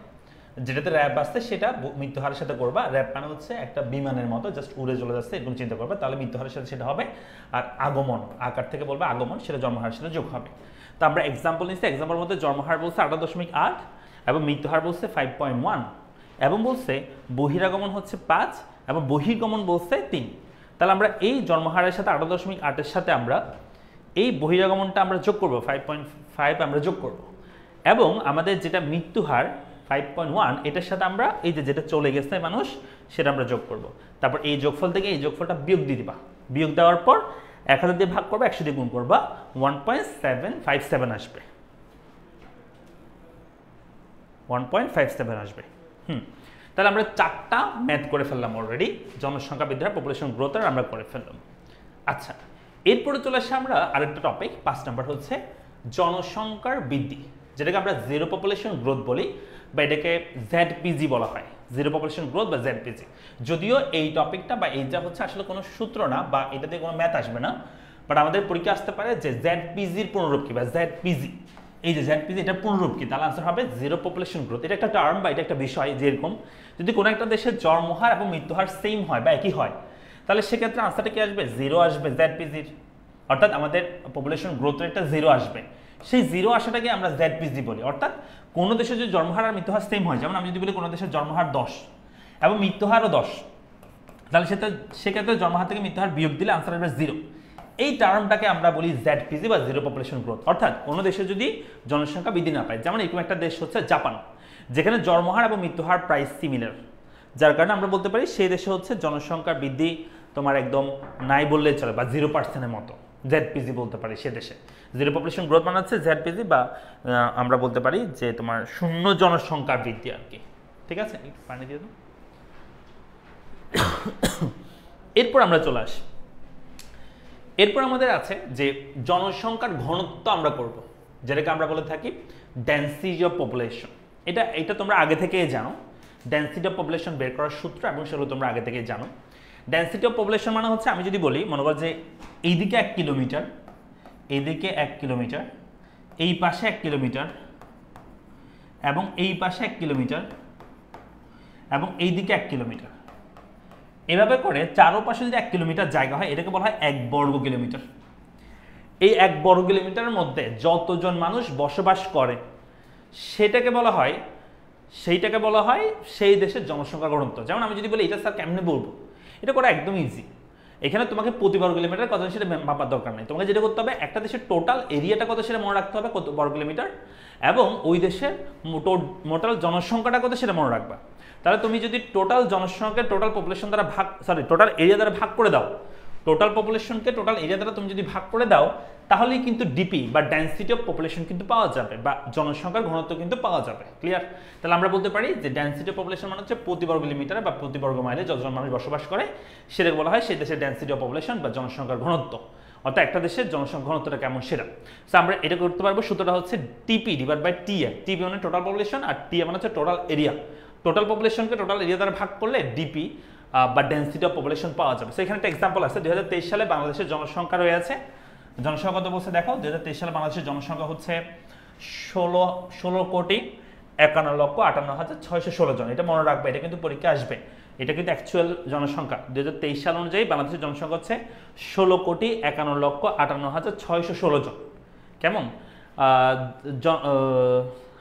যেটাতে র্যাব আসছে সেটা মৃত্যুহারের সাথে করবা র্যাব মানে হচ্ছে একটা বিমানের মতো জাস্ট উড়ে চলে যাচ্ছে এরকম চিন্তা করবা তাহলে মৃত্যু হারের সাথে সেটা হবে আর আগমন আকার থেকে বলবে আগমন সেটা জন্মহারের সাথে যোগ হবে তো আমরা এক্সাম্পল নিচ্ছি এক্সাম্পল মধ্যে জন্মহার বলছে আঠারো দশমিক আট এবং মৃত্যুহার বলছে ফাইভ পয়েন্ট ওয়ান এবং বলছে বহিরাগমন হচ্ছে পাঁচ এবং বহির্গমন বলছে তিন তাহলে আমরা এই জন্মহারের সাথে আঠারো দশমিক আটের সাথে আমরা এই বহিরাগমনটা আমরা যোগ করব ফাইভ পয়েন্ট আমরা যোগ করব এবং আমাদের যেটা মৃত্যু হার ফাইভ পয়েন্ট ওয়ান এটার সাথে আমরা এই যে যেটা চলে গেছে মানুষ সেটা আমরা যোগ করব তারপর এই যোগফল থেকে এই যোগফলটা বিয়োগ দিয়ে দিবা বিয়োগ দেওয়ার পর এক হাজার দিয়ে ভাগ করবা একশো দিয়ে গুণ করবা one point seven five seven আসবে ওয়ান পয়েন্ট ফাইভ সেভেন আসবে হুম তাহলে আমরা চারটা ম্যাথ করে ফেললাম অলরেডি জনসংখ্যা বিদ্যার পপুলেশন গ্রোথ আমরা করে ফেললাম আচ্ছা এরপরে চলে আসে আমরা আরেকটা টপিক পাঁচ নাম্বার হচ্ছে জনসংখ্যার বৃদ্ধি যেটাকে আমরা জিরো পপুলেশন গ্রোথ বলি বা এটাকে পিজি বলা হয় জিরো পপুলেশন গ্রোথ বা পিজি যদিও এই টপিকটা বা এইটা হচ্ছে আসলে কোনো সূত্র না বা এটাতে কোনো ম্যাথ আসবে না বাট আমাদের পরীক্ষা আসতে পারে যে পিজির পুনরূপ কি বা পিজি এই যে পিজি এটা পুনরূপ কি তাহলে আনসার হবে জিরো পপুলেশন গ্রোথ এটা একটা টার্ম বা এটা একটা বিষয় যেরকম যদি কোনো একটা দেশের জন্মহার এবং মৃত্যুহার সেম হয় বা একই হয় তাহলে সেক্ষেত্রে আনসারটা কি আসবে জিরো আসবে জেড পিজির অর্থাৎ আমাদের পপুলেশন গ্রোথ রেটটা জিরো আসবে সেই জিরো আসাটাকে আমরা জেড পিজি বলি অর্থাৎ কোনো দেশে যদি জন্মহার আর মৃত্যুহার সেম হয় যেমন আমি যদি বলি কোনো দেশের জন্মহার দশ এবং মৃত্যুহারও দশ তাহলে সেটা সেক্ষেত্রে জন্মহার থেকে মৃত্যুহার বিয়োগ দিলে আনসার আসবে জিরো এই টার্মটাকে আমরা বলি জেড পিজি বা জিরো পপুলেশন গ্রোথ অর্থাৎ কোনো দেশে যদি জনসংখ্যা বৃদ্ধি না পায় যেমন এরকম একটা দেশ হচ্ছে জাপান যেখানে জন্মহার এবং মৃত্যুহার প্রায় সিমিলার যার কারণে আমরা বলতে পারি সেই দেশে হচ্ছে জনসংখ্যা বৃদ্ধি তোমার একদম নাই বললেই চলে বা জিরো পার্সেন্টের মতো পিজি বলতে পারি সে দেশে জিরো পপুলেশন গ্রোথ মানাচ্ছে হচ্ছে পিজি বা আমরা বলতে পারি যে তোমার শূন্য জনসংখ্যা বৃদ্ধি আর কি ঠিক আছে পানি দিয়ে দাও এরপর আমরা চলে আসি এরপর আমাদের আছে যে জনসংখ্যার ঘনত্ব আমরা করব। যেটাকে আমরা বলে থাকি ডেন্সিটি অফ পপুলেশন এটা এটা তোমরা আগে থেকেই জানো ডেন্সিটি অফ পপুলেশন বের করার সূত্র এবং সেগুলো তোমরা আগে থেকেই জানো ডেন্সিটি অফ পপুলেশন মানে হচ্ছে আমি যদি বলি মনে কর যে এইদিকে এক কিলোমিটার এইদিকে এক কিলোমিটার এই পাশে এক কিলোমিটার এবং এই পাশে এক কিলোমিটার এবং এইদিকে এক কিলোমিটার এভাবে করে চারোপাশে যদি এক কিলোমিটার জায়গা হয় এটাকে বলা হয় এক বর্গ কিলোমিটার এই এক বর্গ কিলোমিটারের মধ্যে যতজন মানুষ বসবাস করে সেটাকে বলা হয় সেইটাকে বলা হয় সেই দেশের জনসংখ্যা গ্রন্থ যেমন আমি যদি বলি এটা স্যার কেমনে বলবো এটা করা একদম ইজি এখানে তোমাকে প্রতি বর্গ কিলোমিটার কত সেটা মাপার দরকার নেই তোমাকে যেটা করতে হবে একটা দেশের টোটাল এরিয়াটা কত সেটা মনে রাখতে হবে কত বর্গ কিলোমিটার এবং ওই দেশের মোটাল জনসংখ্যাটা কত সেটা মনে রাখবা তাহলে তুমি যদি টোটাল জনসংখ্যাকে টোটাল পপুলেশন দ্বারা ভাগ সরি টোটাল এরিয়া দ্বারা ভাগ করে দাও টোটাল পপুলেশনকে টোটাল এরিয়া দ্বারা তুমি যদি ভাগ করে দাও তাহলেই কিন্তু ডিপি বা ডেন্সিটি অফ পপুলেশন কিন্তু পাওয়া যাবে বা জনসংখ্যার ঘনত্ব কিন্তু পাওয়া যাবে ক্লিয়ার তাহলে আমরা বলতে পারি যে ডেন্সিটি অফ পপুলেশন মানে হচ্ছে প্রতি বর্গ কিলোমিটারে বা প্রতি বর্গ মাইলে যতজন মানুষ বসবাস করে সেটাকে বলা হয় সেই দেশের ডেন্সিটি অফ পপুলেশন বা জনসংখ্যার ঘনত্ব অর্থাৎ একটা দেশের জনসংখ্যা ঘনত্বটা কেমন সেরা সো আমরা এটা করতে পারবো সুতরাং হচ্ছে টিপি ডিভাইড বাই টিএ টিপি মানে টোটাল পপুলেশন আর টিএ মানে হচ্ছে টোটাল এরিয়া টোটাল পপুলেশনকে টোটাল এরিয়া দ্বারা ভাগ করলে ডিপি বা ডেন্সিটি অফ পপুলেশন পাওয়া যাবে সেখানে একটা এক্সাম্পল আছে দু সালে বাংলাদেশের জনসংখ্যা রয়েছে জনসংখ্যা কত বলছে দেখো দু সালে বাংলাদেশের জনসংখ্যা হচ্ছে ষোলো ষোলো কোটি একান্ন লক্ষ আটান্ন হাজার ছয়শো ষোলো জন এটা মনে রাখবে এটা কিন্তু পরীক্ষা আসবে এটা কিন্তু অ্যাকচুয়াল জনসংখ্যা দু সাল অনুযায়ী বাংলাদেশের জনসংখ্যা হচ্ছে ষোলো কোটি একান্ন লক্ষ আটান্ন হাজার ছয়শো ষোলো জন কেমন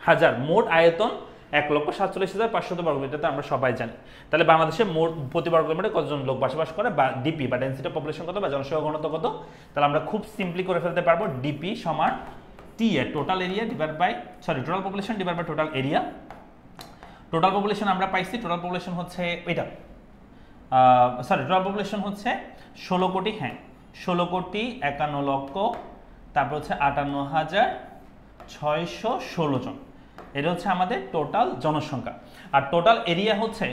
হাজার মোট আয়তন এক লক্ষ সাতচল্লিশ হাজার পাঁচশত বর্গমিটারতে আমরা সবাই জানি তাহলে বাংলাদেশে মোট প্রতি বর্গমিটারে কতজন লোক বসবাস করে বা ডিপি বা ডেন্সিটি পপুলেশন কত বা জনসংখ্যা ঘনত্ব কত তাহলে আমরা খুব সিম্পলি করে ফেলতে পারবো ডিপি সমান T A total area divide by sorry total population divide by total area total population আমরা পাইছি টোটাল পপুলেশন হচ্ছে এটা সরি টোটাল পপুলেশন হচ্ছে ষোলো কোটি হ্যাঁ ষোলো কোটি একান্ন লক্ষ তারপর হচ্ছে আটান্ন হাজার ছয়শো ষোলো জন এটা হচ্ছে আমাদের টোটাল জনসংখ্যা আর টোটাল এরিয়া হচ্ছে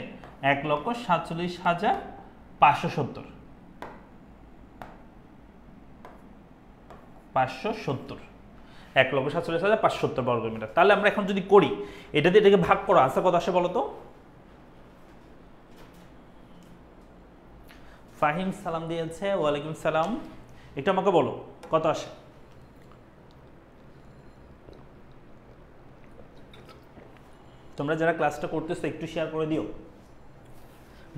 এক লক্ষ সাতচল্লিশ হাজার পাঁচশো সত্তর পাঁচশো সত্তর এক লক্ষ সাতচল্লিশ হাজার পাঁচশো সত্তর বর্গ মিটার তাহলে আমরা এখন যদি করি এটা দিয়ে এটাকে ভাগ করো আসা কত আসে বলো তো ফাহিম সালাম দিয়েছে ওয়ালাইকুম সালাম এটা আমাকে বলো কত আসে তোমরা যারা ক্লাসটা করতেছো একটু শেয়ার করে দিও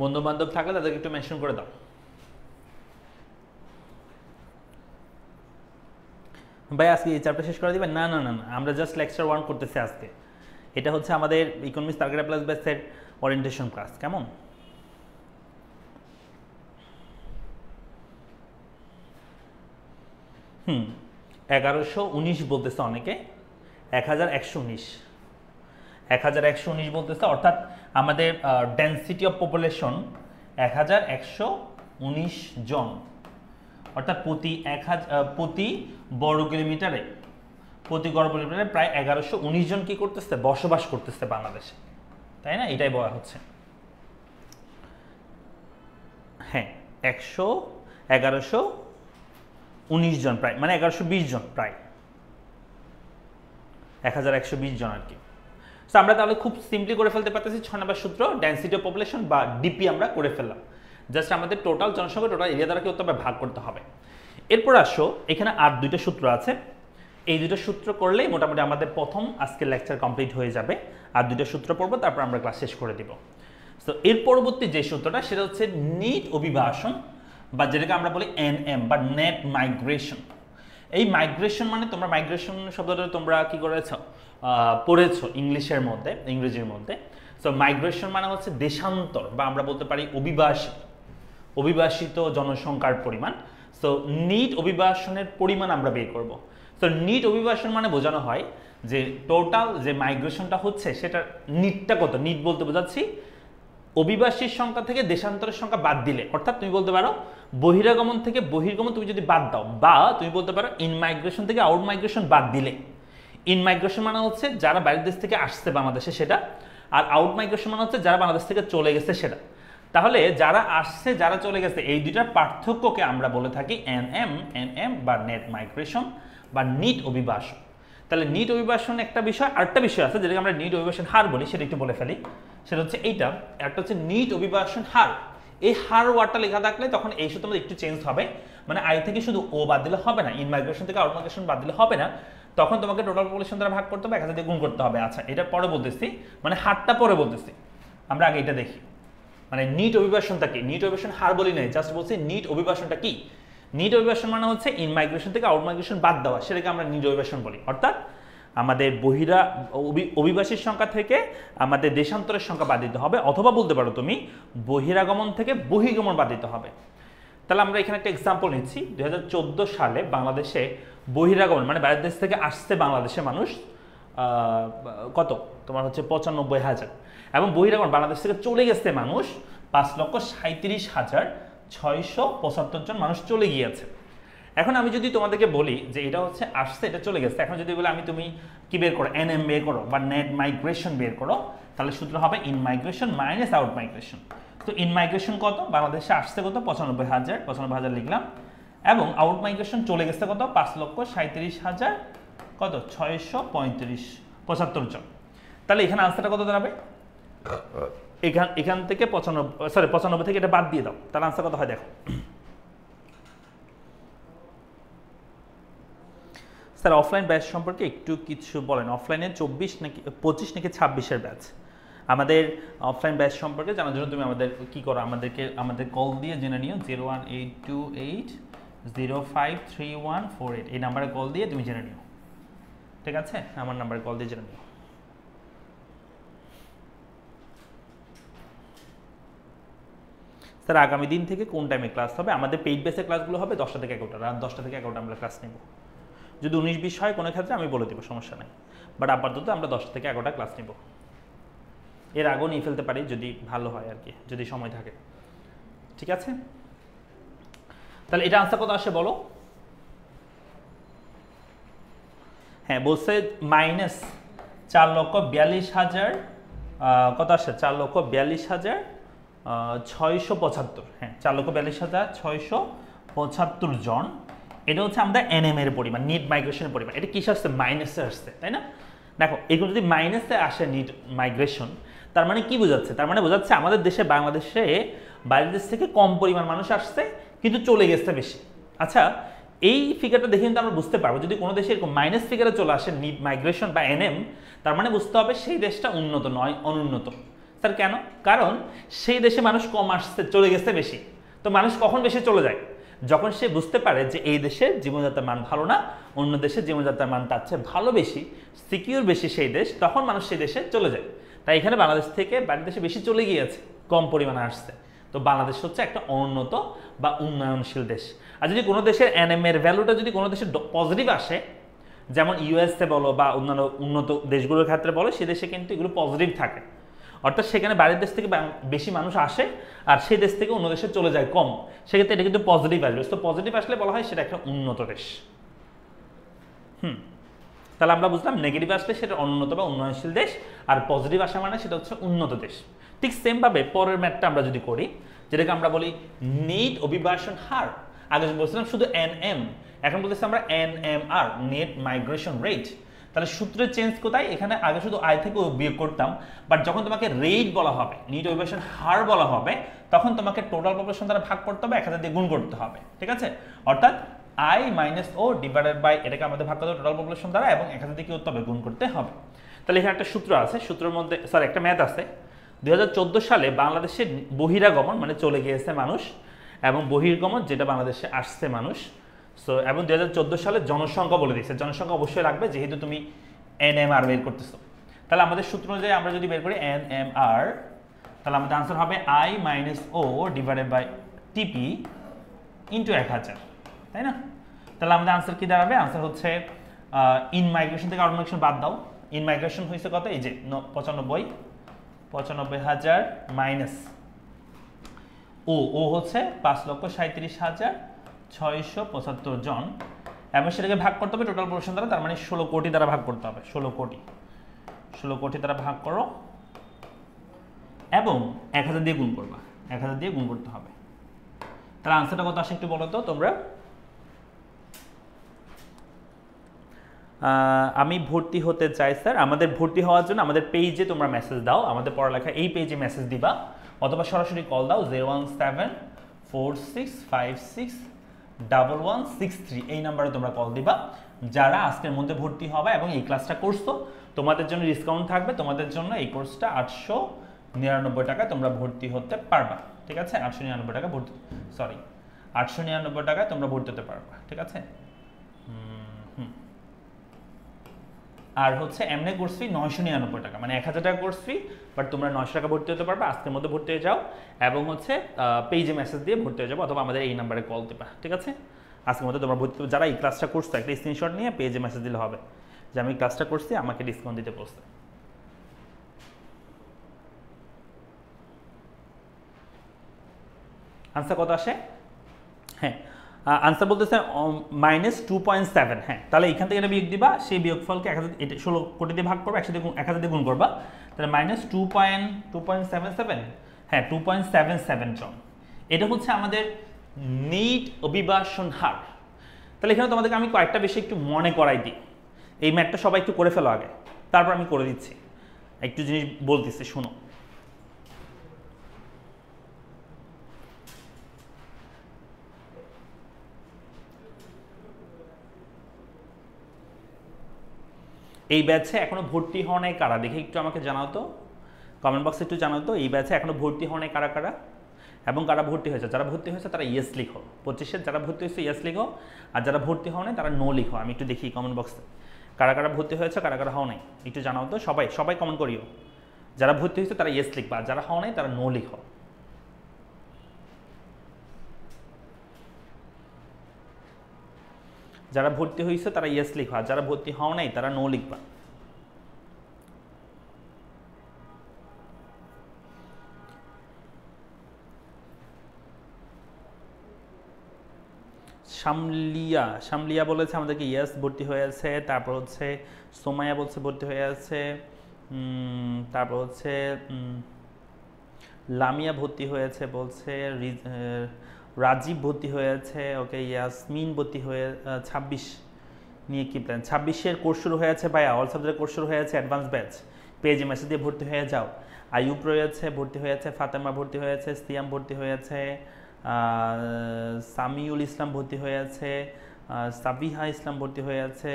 বন্ধু বান্ধব থাকলে তাদেরকে একটু মেনশন করে দাও ভাই আজকে এই চ্যাপ্টার শেষ করে দিবেন না না না না আমরা জাস্ট লেকচার ওয়ান করতেছি আজকে এটা হচ্ছে আমাদের ইকোনমিক্স টার্গেট প্লাস ব্যাসের অরিয়েন্টেশন ক্লাস কেমন হুম এগারোশো উনিশ বলতেছে অনেকে এক হাজার একশো উনিশ এক হাজার একশো উনিশ বলতেছে অর্থাৎ আমাদের ডেন্সিটি অফ পপুলেশন এক হাজার একশো উনিশ জন অর্থাৎ প্রতি এক প্রতি বর্গ কিলোমিটারে প্রতি বর্গ কিলোমিটারে প্রায় এগারোশো উনিশ জন কি করতেছে বসবাস করতেছে বাংলাদেশে তাই না এটাই বলা হচ্ছে হ্যাঁ একশো এগারোশো উনিশ জন প্রায় মানে এগারোশো বিশ জন প্রায় এক হাজার একশো বিশ জন আর কি সো আমরা তাহলে খুব সিম্পলি করে ফেলতে পারতেছি ছ নাম্বার সূত্র ডেন্সিটি অফ পপুলেশন বা ডিপি আমরা করে ফেললাম জাস্ট আমাদের টোটাল জনসংখ্যা টোটাল এরিয়া দ্বারা কেউ তবে ভাগ করতে হবে এরপর আসো এখানে আর দুইটা সূত্র আছে এই দুটো সূত্র করলেই মোটামুটি আমাদের প্রথম আজকে লেকচার কমপ্লিট হয়ে যাবে আর দুটো সূত্র পড়বো তারপর আমরা ক্লাস শেষ করে দিব সো এর পরবর্তী যে সূত্রটা সেটা হচ্ছে নিট অভিবাসন বা যেটাকে আমরা বলি এন এম বা নেট মাইগ্রেশন এই মাইগ্রেশন মানে তোমরা মাইগ্রেশন শব্দটা তোমরা কি করেছ পড়েছো ইংলিশের মধ্যে ইংরেজির মধ্যে সো মাইগ্রেশন মানে হচ্ছে দেশান্তর বা আমরা বলতে পারি অভিবাসী অভিবাসিত জনসংখ্যার পরিমাণ সো নিট অভিবাসনের পরিমাণ আমরা বের করব তো নিট অভিবাসন মানে বোঝানো হয় যে টোটাল যে মাইগ্রেশনটা হচ্ছে সেটা নিটটা কত নিট বলতে বোঝাচ্ছি অভিবাসীর সংখ্যা থেকে দেশান্তরের সংখ্যা বাদ দিলে অর্থাৎ তুমি বলতে পারো বহিরাগমন থেকে বহির্গমন তুমি যদি বাদ দাও বা তুমি বলতে পারো ইনমাইগ্রেশন থেকে আউট মাইগ্রেশন বাদ দিলে ইনমাইগ্রেশন মানে হচ্ছে যারা বাইরের দেশ থেকে আসছে বাংলাদেশে সেটা আর আউট মাইগ্রেশন মানে হচ্ছে যারা বাংলাদেশ থেকে চলে গেছে সেটা তাহলে যারা আসছে যারা চলে গেছে এই দুইটার পার্থক্যকে আমরা বলে থাকি এন এম এন এম বা নেট মাইগ্রেশন বা নিট অভিবাসন তাহলে নিট অভিবাসন একটা বিষয় আরেকটা বিষয় আছে যেটাকে আমরা নিট অভিবাসন হার বলি সেটা একটু বলে ফেলি সেটা হচ্ছে এইটা একটা হচ্ছে নিট অভিবাসন হার এই হার ওয়ার্ডটা লেখা থাকলে তখন এই সূত্র একটু চেঞ্জ হবে মানে আই থেকে শুধু ও বাদ দিলে হবে না ইনমাইগ্রেশন থেকে আউটমাইগ্রেশন বাদ দিলে হবে না তখন তোমাকে টোটাল পপুলেশন দ্বারা ভাগ করতে হবে এক হাজার গুণ করতে হবে আচ্ছা এটা পরে বলতেছি মানে হারটা পরে বলতেছি আমরা আগে এটা দেখি মানে নিট অভিবাসনটা কি নিট অভিবাসন হার বলি নাই জাস্ট বলছি নিট অভিবাসনটা কি নিট অভিবাসন মানে হচ্ছে ইনমাইগ্রেশন থেকে আউটমাইগ্রেশন বাদ দেওয়া সেটাকে আমরা নিট অভিবাসন বলি অর্থাৎ আমাদের বহিরা অভিবাসীর সংখ্যা থেকে আমাদের দেশান্তরের সংখ্যা বাদ দিতে হবে অথবা বলতে পারো তুমি বহিরাগমন থেকে বহিগমন বাদ দিতে হবে তাহলে আমরা এখানে একটা এক্সাম্পল নিচ্ছি দু সালে বাংলাদেশে বহিরাগমন মানে বাইরের দেশ থেকে আসছে বাংলাদেশে মানুষ কত তোমার হচ্ছে পঁচানব্বই হাজার এবং বহিরাগমন বাংলাদেশ থেকে চলে গেছে মানুষ পাঁচ লক্ষ সাঁত্রিশ হাজার ছয়শো পঁচাত্তর জন মানুষ চলে গিয়েছে এখন আমি যদি তোমাদেরকে বলি যে এটা হচ্ছে আসছে এটা চলে গেছে এখন যদি বলে আমি তুমি কি বের করো এন এম বের করো বা নেট মাইগ্রেশন বের করো তাহলে সূত্র হবে in migration minus out migration তো ইন মাইগ্রেশন কত বাংলাদেশে আসছে কত পঁচানব্বই হাজার পঁচানব্বই হাজার লিখলাম এবং আউট মাইগ্রেশন চলে গেছে কত পাঁচ লক্ষ সাঁত্রিশ হাজার কত ছয়শো পঁয়ত্রিশ পঁচাত্তর জন তাহলে এখানে আনসারটা কত দাঁড়াবে এখান এখান থেকে পঁচানব্বই সরি পঁচানব্বই থেকে এটা বাদ দিয়ে দাও তাহলে আনসার কত হয় দেখো স্যার অফলাইন ব্যাচ সম্পর্কে একটু কিছু বলেন অফলাইনে চব্বিশ নাকি পঁচিশ নাকি ছাব্বিশের ব্যাচ আমাদের অফলাইন ব্যাচ সম্পর্কে জানার জন্য তুমি আমাদের কী করো আমাদেরকে আমাদের কল দিয়ে জেনে নিও zero one eight two eight zero five three one four eight এই নাম্বারে কল দিয়ে তুমি জেনে নিও ঠিক আছে আমার নাম্বারে কল দিয়ে জেনে নিও স্যার আগামী দিন থেকে কোন টাইমে ক্লাস হবে আমাদের পেইড বেসে ক্লাসগুলো হবে দশটা থেকে এগারোটা রাত দশটা থেকে এগারোটা আমরা ক্লাস নেব যদি উনিশ বিশ হয় কোনো ক্ষেত্রে আমি বলে দেবো সমস্যা নেই বাট আপাতত আমরা দশ থেকে এগারোটা ক্লাস নিব এর আগেও নিয়ে ফেলতে পারি যদি ভালো হয় আর কি যদি সময় থাকে ঠিক আছে তাহলে এটা আনসার কত আসে বলো হ্যাঁ বলছে মাইনাস চার লক্ষ বিয়াল্লিশ হাজার কত আসে চার লক্ষ বিয়াল্লিশ হাজার ছয়শো পঁচাত্তর হ্যাঁ চার লক্ষ বিয়াল্লিশ হাজার ছয়শো পঁচাত্তর জন এটা হচ্ছে আমাদের এনএম এর পরিমাণ নিট মাইগ্রেশনের পরিমাণ এটা কিসে আসছে মাইনাসে আসছে তাই না দেখো এগুলো যদি মাইনাসে আসে নিট মাইগ্রেশন তার মানে কি বোঝাচ্ছে তার মানে বোঝাচ্ছে আমাদের দেশে বাংলাদেশে বাইরের দেশ থেকে কম পরিমাণ মানুষ আসছে কিন্তু চলে গেছে বেশি আচ্ছা এই ফিগারটা দেখে কিন্তু আমরা বুঝতে পারবো যদি কোনো দেশে এরকম মাইনাস ফিগারে চলে আসে নিট মাইগ্রেশন বা এনএম তার মানে বুঝতে হবে সেই দেশটা উন্নত নয় অনুন্নত স্যার কেন কারণ সেই দেশে মানুষ কম আসছে চলে গেছে বেশি তো মানুষ কখন বেশি চলে যায় যখন সে বুঝতে পারে যে এই দেশের জীবনযাত্রার মান ভালো না অন্য দেশের জীবনযাত্রার মান তার চেয়ে ভালো বেশি সিকিউর বেশি সেই দেশ তখন মানুষ সেই দেশে চলে যায় তাই এখানে বাংলাদেশ থেকে বাইরের দেশে বেশি চলে গিয়েছে কম পরিমাণে আসছে তো বাংলাদেশ হচ্ছে একটা অনুন্নত বা উন্নয়নশীল দেশ আর যদি কোনো দেশের এনএমের ভ্যালুটা যদি কোনো দেশের পজিটিভ আসে যেমন ইউএসএ বলো বা অন্যান্য উন্নত দেশগুলোর ক্ষেত্রে বলো সে দেশে কিন্তু এগুলো পজিটিভ থাকে অর্থাৎ সেখানে বাইরের দেশ থেকে বেশি মানুষ আসে আর সেই দেশ থেকে অন্য দেশে চলে যায় কম সেক্ষেত্রে এটা কিন্তু পজিটিভ আসবে তো পজিটিভ আসলে বলা হয় সেটা একটা উন্নত দেশ হুম তাহলে আমরা বুঝলাম নেগেটিভ আসলে সেটা অনুন্নত বা উন্নয়নশীল দেশ আর পজিটিভ আসা মানে সেটা হচ্ছে উন্নত দেশ ঠিক সেমভাবে পরের ম্যাটটা আমরা যদি করি যেটাকে আমরা বলি নিট অভিবাসন হার আগে বলছিলাম শুধু এন এম এখন বলতেছি আমরা N M R net migration rate তাহলে সূত্রের চেঞ্জ কোথায় এখানে আগে শুধু আয় থেকে বিয়োগ করতাম বাট যখন তোমাকে রেট বলা হবে নিট অভিবাসন হার বলা হবে তখন তোমাকে টোটাল পপুলেশন দ্বারা ভাগ করতে হবে এক হাজার দিয়ে গুণ করতে হবে ঠিক আছে অর্থাৎ I minus O divided by এটাকে আমাদের ভাগ করতে টোটাল পপুলেশন দ্বারা এবং এক হাজার দিয়ে কি করতে হবে গুণ করতে হবে তাহলে এখানে একটা সূত্র আছে সূত্রের মধ্যে সরি একটা ম্যাথ আছে দু সালে বাংলাদেশের বহিরাগমন মানে চলে গিয়েছে মানুষ এবং বহির্গমন যেটা বাংলাদেশে আসছে মানুষ সো এবং দু হাজার চোদ্দো সালে জনসংখ্যা বলে দিয়েছে জনসংখ্যা অবশ্যই লাগবে যেহেতু তুমি এন এম আর বের করতেছো তাহলে আমাদের সূত্র অনুযায়ী আমরা যদি বের করি এন এম আর তাহলে আমাদের আনসার হবে I minus O divided by TP into এক হাজার তাই না তাহলে আমাদের আনসার কী দাঁড়াবে আনসার হচ্ছে ইন মাইগ্রেশন থেকে অটোমাইগ্রেশন বাদ দাও ইন মাইগ্রেশন হয়েছে কত এই যে পঁচানব্বই পঁচানব্বই হাজার মাইনাস ও ও হচ্ছে পাঁচ লক্ষ সাঁত্রিশ হাজার ছয়শো পঁচাত্তর জন এবং সেটাকে ভাগ করতে হবে টোটাল পপুলেশন দ্বারা তার মানে ষোলো কোটি দ্বারা ভাগ করতে হবে ষোলো কোটি ষোলো কোটি দ্বারা ভাগ করো এবং এক হাজার দিয়ে গুণ করবা এক হাজার দিয়ে গুণ করতে হবে তাহলে আনসারটা কত আসে একটু বলো তো তোমরা আমি ভর্তি হতে চাই স্যার আমাদের ভর্তি হওয়ার জন্য আমাদের পেজে তোমরা মেসেজ দাও আমাদের পড়ালেখা এই পেজে মেসেজ দিবা অথবা সরাসরি কল দাও zero one seven four six five six double one six three এই নাম্বারে তোমরা কল দিবা যারা আজকের মধ্যে ভর্তি হবে এবং এই ক্লাসটা করছো তোমাদের জন্য ডিসকাউন্ট থাকবে তোমাদের জন্য এই কোর্সটা আটশো নিরানব্বই টাকা তোমরা ভর্তি হতে পারবা ঠিক আছে আটশো নিরানব্বই টাকা ভর্তি সরি আটশো নিরানব্বই টাকায় তোমরা ভর্তি হতে পারবা ঠিক আছে আর হচ্ছে এমএ কোর্স ফি নয়শো নিরানব্বই টাকা মানে এক হাজার টাকা কোর্স ফি বাট তোমরা নয়শো টাকা ভর্তি হতে পারবে আজকের মধ্যে ভর্তি হয়ে যাও এবং হচ্ছে পেজে মেসেজ দিয়ে ভর্তি হয়ে যাবো অথবা আমাদের এই নাম্বারে কল দেবে ঠিক আছে আজকের মধ্যে তোমরা ভর্তি যারা এই ক্লাসটা করছো একটা স্ক্রিনশট নিয়ে পেজে মেসেজ দিলে হবে যে আমি ক্লাসটা করছি আমাকে ডিসকাউন্ট দিতে বলছে আনসার কত আসে হ্যাঁ আনসার বলতেছে মাইনাস টু পয়েন্ট সেভেন হ্যাঁ তাহলে এখান থেকে এটা বিয়োগ দিবা সেই বিয়োগফলকে এক হাজার এটা ষোলো কোটি দিয়ে ভাগ করবে একসাথে এক হাজার দিয়ে গুণ করবা তাহলে minus two point two point seven seven হ্যাঁ টু পয়েন্ট সেভেন সেভেন জন এটা হচ্ছে আমাদের নিট অভিবাসন হার তাহলে এখানে তোমাদেরকে আমি কয়েকটা বেশি একটু মনে করাই দিই এই ম্যাটটা সবাই একটু করে ফেলো আগে তারপর আমি করে দিচ্ছি একটু জিনিস বলতেছি শুনো এই ব্যাচে এখনও ভর্তি হওয়া নাই কারা দেখে একটু আমাকে জানাও তো কমেন্ট বক্সে একটু জানাও তো এই ব্যাচে এখনও ভর্তি হওয়া নাই কারা কারা এবং কারা ভর্তি হয়েছে যারা ভর্তি হয়েছে তারা ইয়েস লিখো পঁচিশে যারা ভর্তি হয়েছে ইয়েস লিখো আর যারা ভর্তি হওয়া নাই তারা নো লিখো আমি একটু দেখি কমেন্ট বক্সে কারা কারা ভর্তি হয়েছে কারা কারা হওয়া নাই একটু জানাও তো সবাই সবাই কমেন্ট করিও যারা ভর্তি হয়েছে তারা ইয়েস লিখবা যারা হওয়া নাই তারা নো লিখো যারা ভর্তি হয়েছে তারা ইয়েস লিখবা যারা ভর্তি হও নাই তারা নো লিখবা শামলিয়া শামলিয়া বলেছে আমাদেরকে ইয়েস ভর্তি হয়ে আছে তারপর হচ্ছে সোমায়া বলছে ভর্তি হয়ে আছে তারপর হচ্ছে লামিয়া ভর্তি হয়েছে বলছে রাজীব ভর্তি হয়েছে ওকে ইয়াসমিন ভর্তি হয়ে ছাব্বিশ নিয়ে কি প্ল্যান ছাব্বিশের কোর্স শুরু হয়েছে ভাইয়া অল সাবজেক্টের কোর্স শুরু হয়েছে অ্যাডভান্স ব্যাচ পেজে মেসেজ দিয়ে ভর্তি হয়ে যাও আয়ুব রয়েছে ভর্তি হয়েছে ফাতেমা ভর্তি হয়েছে সিয়াম ভর্তি হয়েছে সামিউল ইসলাম ভর্তি হয়েছে সাবিহা ইসলাম ভর্তি হয়েছে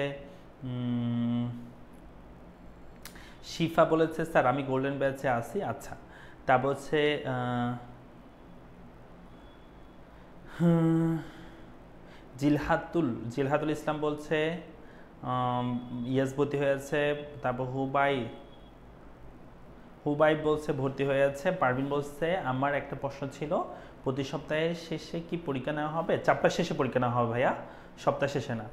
শিফা বলেছে স্যার আমি গোল্ডেন ব্যাচে আসি আচ্ছা তারপর হচ্ছে জিলহাতুল জিলহাতুল ইসলাম বলছে ইয়াস ভর্তি হয়েছে তারপর হুবাই হুবাই বলছে ভর্তি হয়ে যাচ্ছে পারভিন বলছে আমার একটা প্রশ্ন ছিল প্রতি সপ্তাহের শেষে কি পরীক্ষা নেওয়া হবে চাপটা শেষে পরীক্ষা নেওয়া হবে ভাইয়া সপ্তাহ শেষে না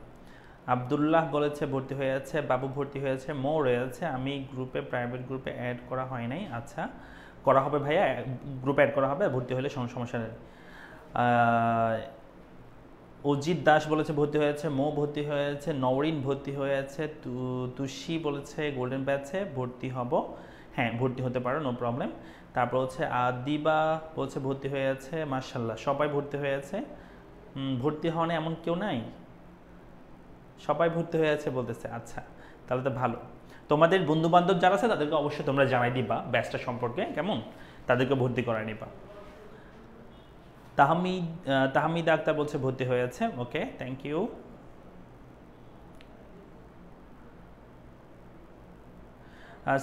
আবদুল্লাহ বলেছে ভর্তি হয়ে যাচ্ছে বাবু ভর্তি হয়েছে মো রয়েছে আমি গ্রুপে প্রাইভেট গ্রুপে অ্যাড করা হয় নাই আচ্ছা করা হবে ভাইয়া গ্রুপে অ্যাড করা হবে ভর্তি হলে সমস্যা নেই অজিত দাস বলেছে ভর্তি হয়েছে মো ভর্তি হয়েছে নওরিন ভর্তি হয়েছে তুষি বলেছে গোল্ডেন ব্যাচে ভর্তি হব হ্যাঁ ভর্তি হতে পারো নো প্রবলেম তারপর হচ্ছে আদিবা বলছে ভর্তি হয়েছে মার্শাল্লাহ সবাই ভর্তি হয়েছে ভর্তি হওয়া এমন কেউ নাই সবাই ভর্তি হয়েছে বলতেছে আচ্ছা তাহলে তো ভালো তোমাদের বন্ধুবান্ধব যারা আছে তাদেরকে অবশ্যই তোমরা জানাই দিবা ব্যাচটা সম্পর্কে কেমন তাদেরকে ভর্তি করায় নিবা তাহমিদ তাহমিদ আক্তার বলছে ভর্তি হয়ে আছে ওকে থ্যাংক ইউ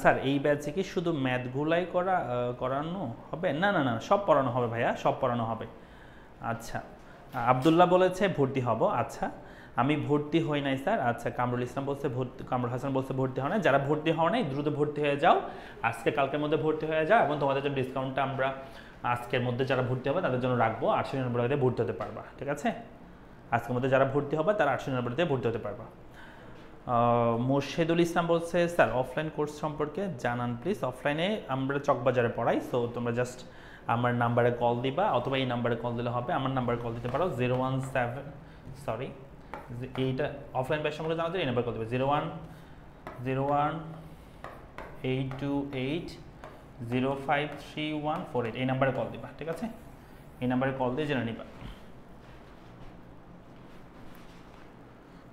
স্যার এই ব্যাচে কি শুধু ম্যাথগুলাই করা করানো হবে না না না সব পড়ানো হবে ভাইয়া সব পড়ানো হবে আচ্ছা আবদুল্লাহ বলেছে ভর্তি হব আচ্ছা আমি ভর্তি হই নাই স্যার আচ্ছা কামরুল ইসলাম বলছে ভর্তি কামরুল হাসান বলছে ভর্তি হয় নাই যারা ভর্তি হওয়া নাই দ্রুত ভর্তি হয়ে যাও আজকে কালকের মধ্যে ভর্তি হয়ে যাও এবং তোমাদের জন্য ডিসকাউন্টটা আমরা আজকের মধ্যে যারা ভর্তি হবে তাদের জন্য রাখবো আটশো নিরানব্বই ভর্তি হতে পারবা ঠিক আছে আজকের মধ্যে যারা ভর্তি হবে তারা আটশো নিরানব্বইতে ভর্তি হতে পারবা মোর্শেদুল ইসলাম বলছে স্যার অফলাইন কোর্স সম্পর্কে জানান প্লিজ অফলাইনে আমরা চকবাজারে পড়াই সো তোমরা জাস্ট আমার নাম্বারে কল দিবা অথবা এই নাম্বারে কল দিলে হবে আমার নাম্বারে কল দিতে পারো জিরো ওয়ান সেভেন সরি এইটা অফলাইন ব্যাস সম্পর্কে জানা যায় এই নাম্বার কল দেবে zero one zero one eight two eight zero five three one four eight এই নাম্বারে কল দিবা ঠিক আছে এই নাম্বারে কল দিয়ে জেনে নিবা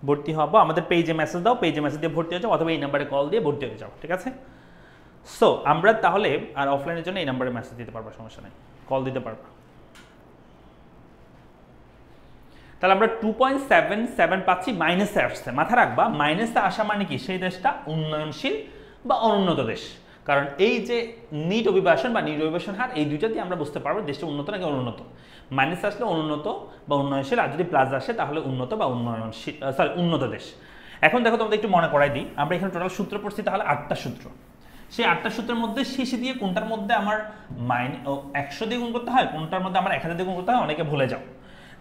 ভর্তি হবো আমাদের পেজে মেসেজ দাও পেজে মেসেজ দিয়ে ভর্তি হয়ে যাও অথবা এই নাম্বারে কল দিয়ে ভর্তি হয়ে যাও ঠিক আছে সো আমরা তাহলে আর অফলাইনের জন্য এই নাম্বারে মেসেজ দিতে পারবো সমস্যা নেই কল দিতে পারবো তাহলে আমরা টু পয়েন্ট সেভেন সেভেন পাচ্ছি মাইনাসে আসছে মাথা রাখবা মাইনাসে আসা মানে কি সেই দেশটা উন্নয়নশীল বা অনুন্নত দেশ কারণ এই যে নিট অভিবাসন বা নিট অভিবাসন হার এই দুইটা দিয়ে আমরা বুঝতে পারবো দেশটা উন্নত নাকি অনুন্নত মাইনাস আসলে অনুন্নত বা উন্নয়নশীল আর যদি প্লাস আসে তাহলে উন্নত বা উন্নয়নশীল সরি উন্নত দেশ এখন দেখো তোমাদের একটু মনে করাই দিই আমরা এখানে টোটাল সূত্র পড়ছি তাহলে আটটা সূত্র সেই আটটা সূত্রের মধ্যে শেষে দিয়ে কোনটার মধ্যে আমার মাইন একশো দিয়ে গুণ করতে হয় কোনটার মধ্যে আমার এক হাজার দিয়ে গুণ করতে হয় অনেকে ভুলে যাও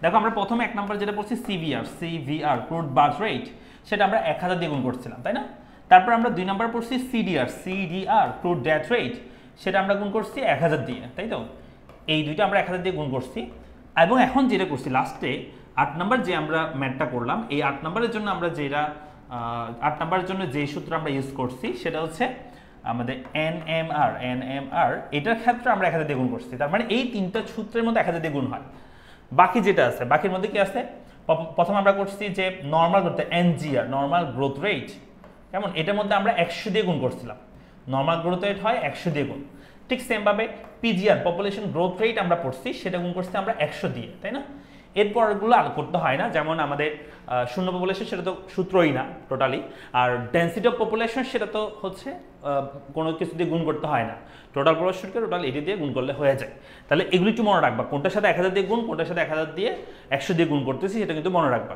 দেখো আমরা প্রথমে এক নম্বর যেটা পড়ছি CVR CVR crude birth rate সেটা আমরা এক হাজার দিয়ে গুণ করছিলাম তাই না তারপর আমরা দুই নম্বর পড়ছি CDR CDR crude death rate সেটা আমরা গুণ করছি এক হাজার দিয়ে তাই তো এই দুইটা আমরা এক হাজার দিয়ে গুণ করছি এবং এখন যেটা করছি লাস্টে আট নম্বর যে আমরা ম্যাটটা করলাম এই আট নম্বরের জন্য আমরা যেটা আট নম্বরের জন্য যে সূত্র আমরা ইউজ করছি সেটা হচ্ছে আমাদের N M R N M R এটার ক্ষেত্রে আমরা এক হাজার দিয়ে গুণ করছি তার মানে এই তিনটা সূত্রের মধ্যে এক হাজার দিয়ে গুণ হয় বাকি যেটা আছে বাকির মধ্যে কি আছে প্রথম আমরা করছি যে নর্মাল করতে এনজিআর নর্মাল গ্রোথ রেট কেমন এটার মধ্যে আমরা একশো দিয়ে গুণ করছিলাম নর্মাল গ্রোথ রেট হয় একশো দিয়ে গুণ ঠিক সেমভাবে পিজিআর পপুলেশন গ্রোথ রেট আমরা পড়ছি সেটা গুণ করছি আমরা একশো দিয়ে তাই না এরপরগুলো আর করতে হয় না যেমন আমাদের শূন্য পপুলেশন সেটা তো সূত্রই না টোটালি আর ডেন্সিটি অফ পপুলেশন সেটা তো হচ্ছে কোনো কিছু দিয়ে গুণ করতে হয় না টোটাল পপুলেশনকে টোটাল এটি দিয়ে গুণ করলে হয়ে যায় তাহলে এগুলি একটু মনে রাখবা কোনটার সাথে এক হাজার দিয়ে গুণ কোনটার সাথে এক হাজার দিয়ে একশো দিয়ে গুণ করতেছি সেটা কিন্তু মনে রাখবা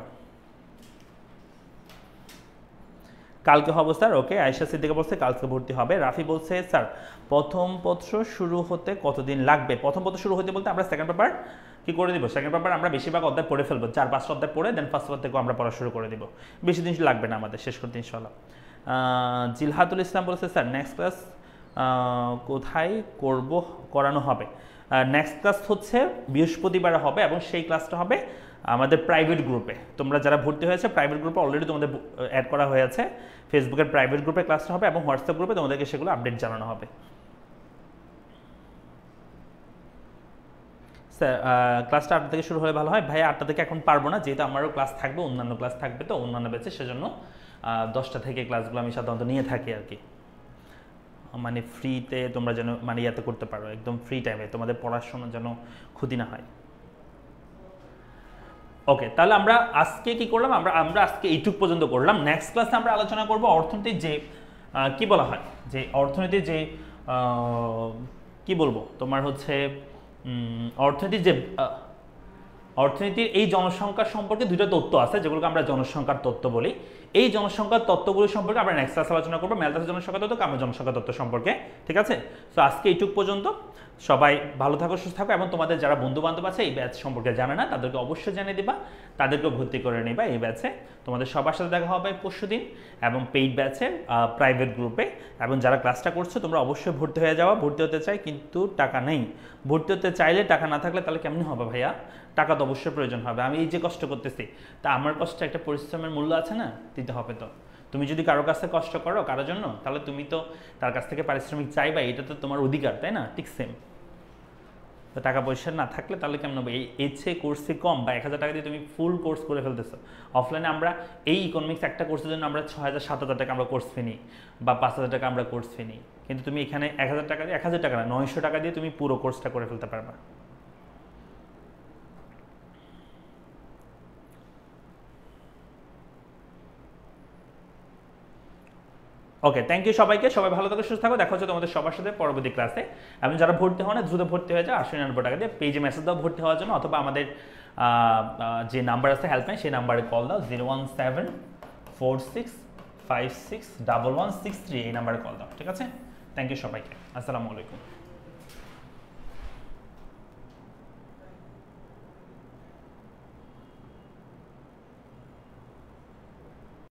কালকে হবো স্যার ওকে আয়সা সিদ্দিকা বলছে কালকে ভর্তি হবে রাফি বলছে স্যার প্রথম পত্র শুরু হতে কতদিন লাগবে প্রথম পত্র শুরু হতে বলতে আমরা সেকেন্ড পেপার কী করে দিব সেকেন্ড পেপার আমরা বেশিরভাগ অধ্যায় পড়ে ফেলবো চার পাঁচটা অধ্যায় পড়ে দেন ফার্স্ট থেকে আমরা পড়া শুরু করে দিব বেশি দিন লাগবে না আমাদের শেষ করতে ইনশাল্লাহ জিলহাতুল ইসলাম বলছে স্যার নেক্সট ক্লাস কোথায় করব করানো হবে নেক্সট ক্লাস হচ্ছে বৃহস্পতিবার হবে এবং সেই ক্লাসটা হবে আমাদের প্রাইভেট গ্রুপে তোমরা যারা ভর্তি হয়েছে প্রাইভেট গ্রুপে অলরেডি তোমাদের অ্যাড করা হয়েছে ফেসবুকের প্রাইভেট গ্রুপে ক্লাসটা হবে এবং হোয়াটসঅ্যাপ গ্রুপে তোমাদেরকে সেগুলো আপডেট জানানো হবে ক্লাসটা আটটা থেকে শুরু হলে ভালো হয় ভাই আটটা থেকে এখন পারবো না যেহেতু আমারও ক্লাস থাকবে অন্যান্য ক্লাস থাকবে তো অন্যান্য বেছে সেজন্য দশটা থেকে ক্লাসগুলো আমি সাধারণত নিয়ে থাকি আর কি মানে ফ্রিতে তোমরা যেন মানে ইয়াতে করতে পারো একদম ফ্রি টাইমে তোমাদের পড়াশোনা যেন ক্ষতি না হয় ওকে তাহলে আমরা আজকে কি করলাম আমরা আমরা আজকে এইটুক পর্যন্ত করলাম নেক্সট ক্লাসে আমরা আলোচনা করব অর্থনীতির যে কি বলা হয় যে অর্থনীতির যে কি বলবো তোমার হচ্ছে অর্থনীতির যে অর্থনীতির এই জনসংখ্যার সম্পর্কে দুটো তথ্য আছে যেগুলোকে আমরা জনসংখ্যার তথ্য বলি এই জনসংখ্যার তত্ত্বগুলো সম্পর্কে আমরা নেক্সট ক্লাস আলোচনা করবো মেলদাসের জনসংখ্যা তত্ত্ব কামের জনসংখ্যা তত্ত্ব সম্পর্কে ঠিক আছে তো আজকে এইটুক পর্যন্ত সবাই ভালো থাকো সুস্থ থাকো এবং তোমাদের যারা বন্ধু বান্ধব আছে এই ব্যাচ সম্পর্কে জানে না তাদেরকে অবশ্যই জানিয়ে দিবা তাদেরকেও ভর্তি করে নিবা এই ব্যাচে তোমাদের সবার সাথে দেখা হবে পরশু দিন এবং পেইড ব্যাচে প্রাইভেট গ্রুপে এবং যারা ক্লাসটা করছো তোমরা অবশ্যই ভর্তি হয়ে যাওয়া ভর্তি হতে চাই কিন্তু টাকা নেই ভর্তি হতে চাইলে টাকা না থাকলে তাহলে কেমন হবে ভাইয়া টাকা তো অবশ্যই প্রয়োজন হবে আমি এই যে কষ্ট করতেছি তা আমার কষ্ট একটা পরিশ্রমের মূল্য আছে না দিতে হবে তো তুমি যদি কারো কাছে কষ্ট করো কারোর জন্য তাহলে তুমি তো তার কাছ থেকে পারিশ্রমিক চাইবা এটা তো তোমার অধিকার তাই না ঠিক সেম তো টাকা পয়সা না থাকলে তাহলে কেমন হবে এই এছে কোর্সে কম বা এক হাজার টাকা দিয়ে তুমি ফুল কোর্স করে ফেলতেছো অফলাইনে আমরা এই ইকোনমিক্স একটা কোর্সের জন্য আমরা ছ হাজার সাত হাজার টাকা আমরা কোর্স ফিনি বা পাঁচ হাজার টাকা আমরা কোর্স ফিনি কিন্তু তুমি এখানে এক হাজার টাকা দিয়ে এক হাজার টাকা না নয়শো টাকা দিয়ে তুমি পুরো কোর্সটা করে ফেলতে পারবা ওকে থ্যাংক ইউ সবাইকে সবাই ভালো থাকো সুস্থ থাকো দেখা হচ্ছে তোমাদের সবার সাথে পরবর্তী ক্লাসে এবং যারা ভর্তি হওয়া না দ্রুত ভর্তি হয়ে যায় আশি নব্বই টাকা দিয়ে পেজে মেসেজ দাও ভর্তি হওয়ার জন্য অথবা আমাদের যে নাম্বার আছে হেল্পলাইন সেই নাম্বারে কল দাও zero one seven four six five six double one six three এই নাম্বারে কল দাও ঠিক আছে থ্যাংক ইউ সবাইকে আসসালামু আলাইকুম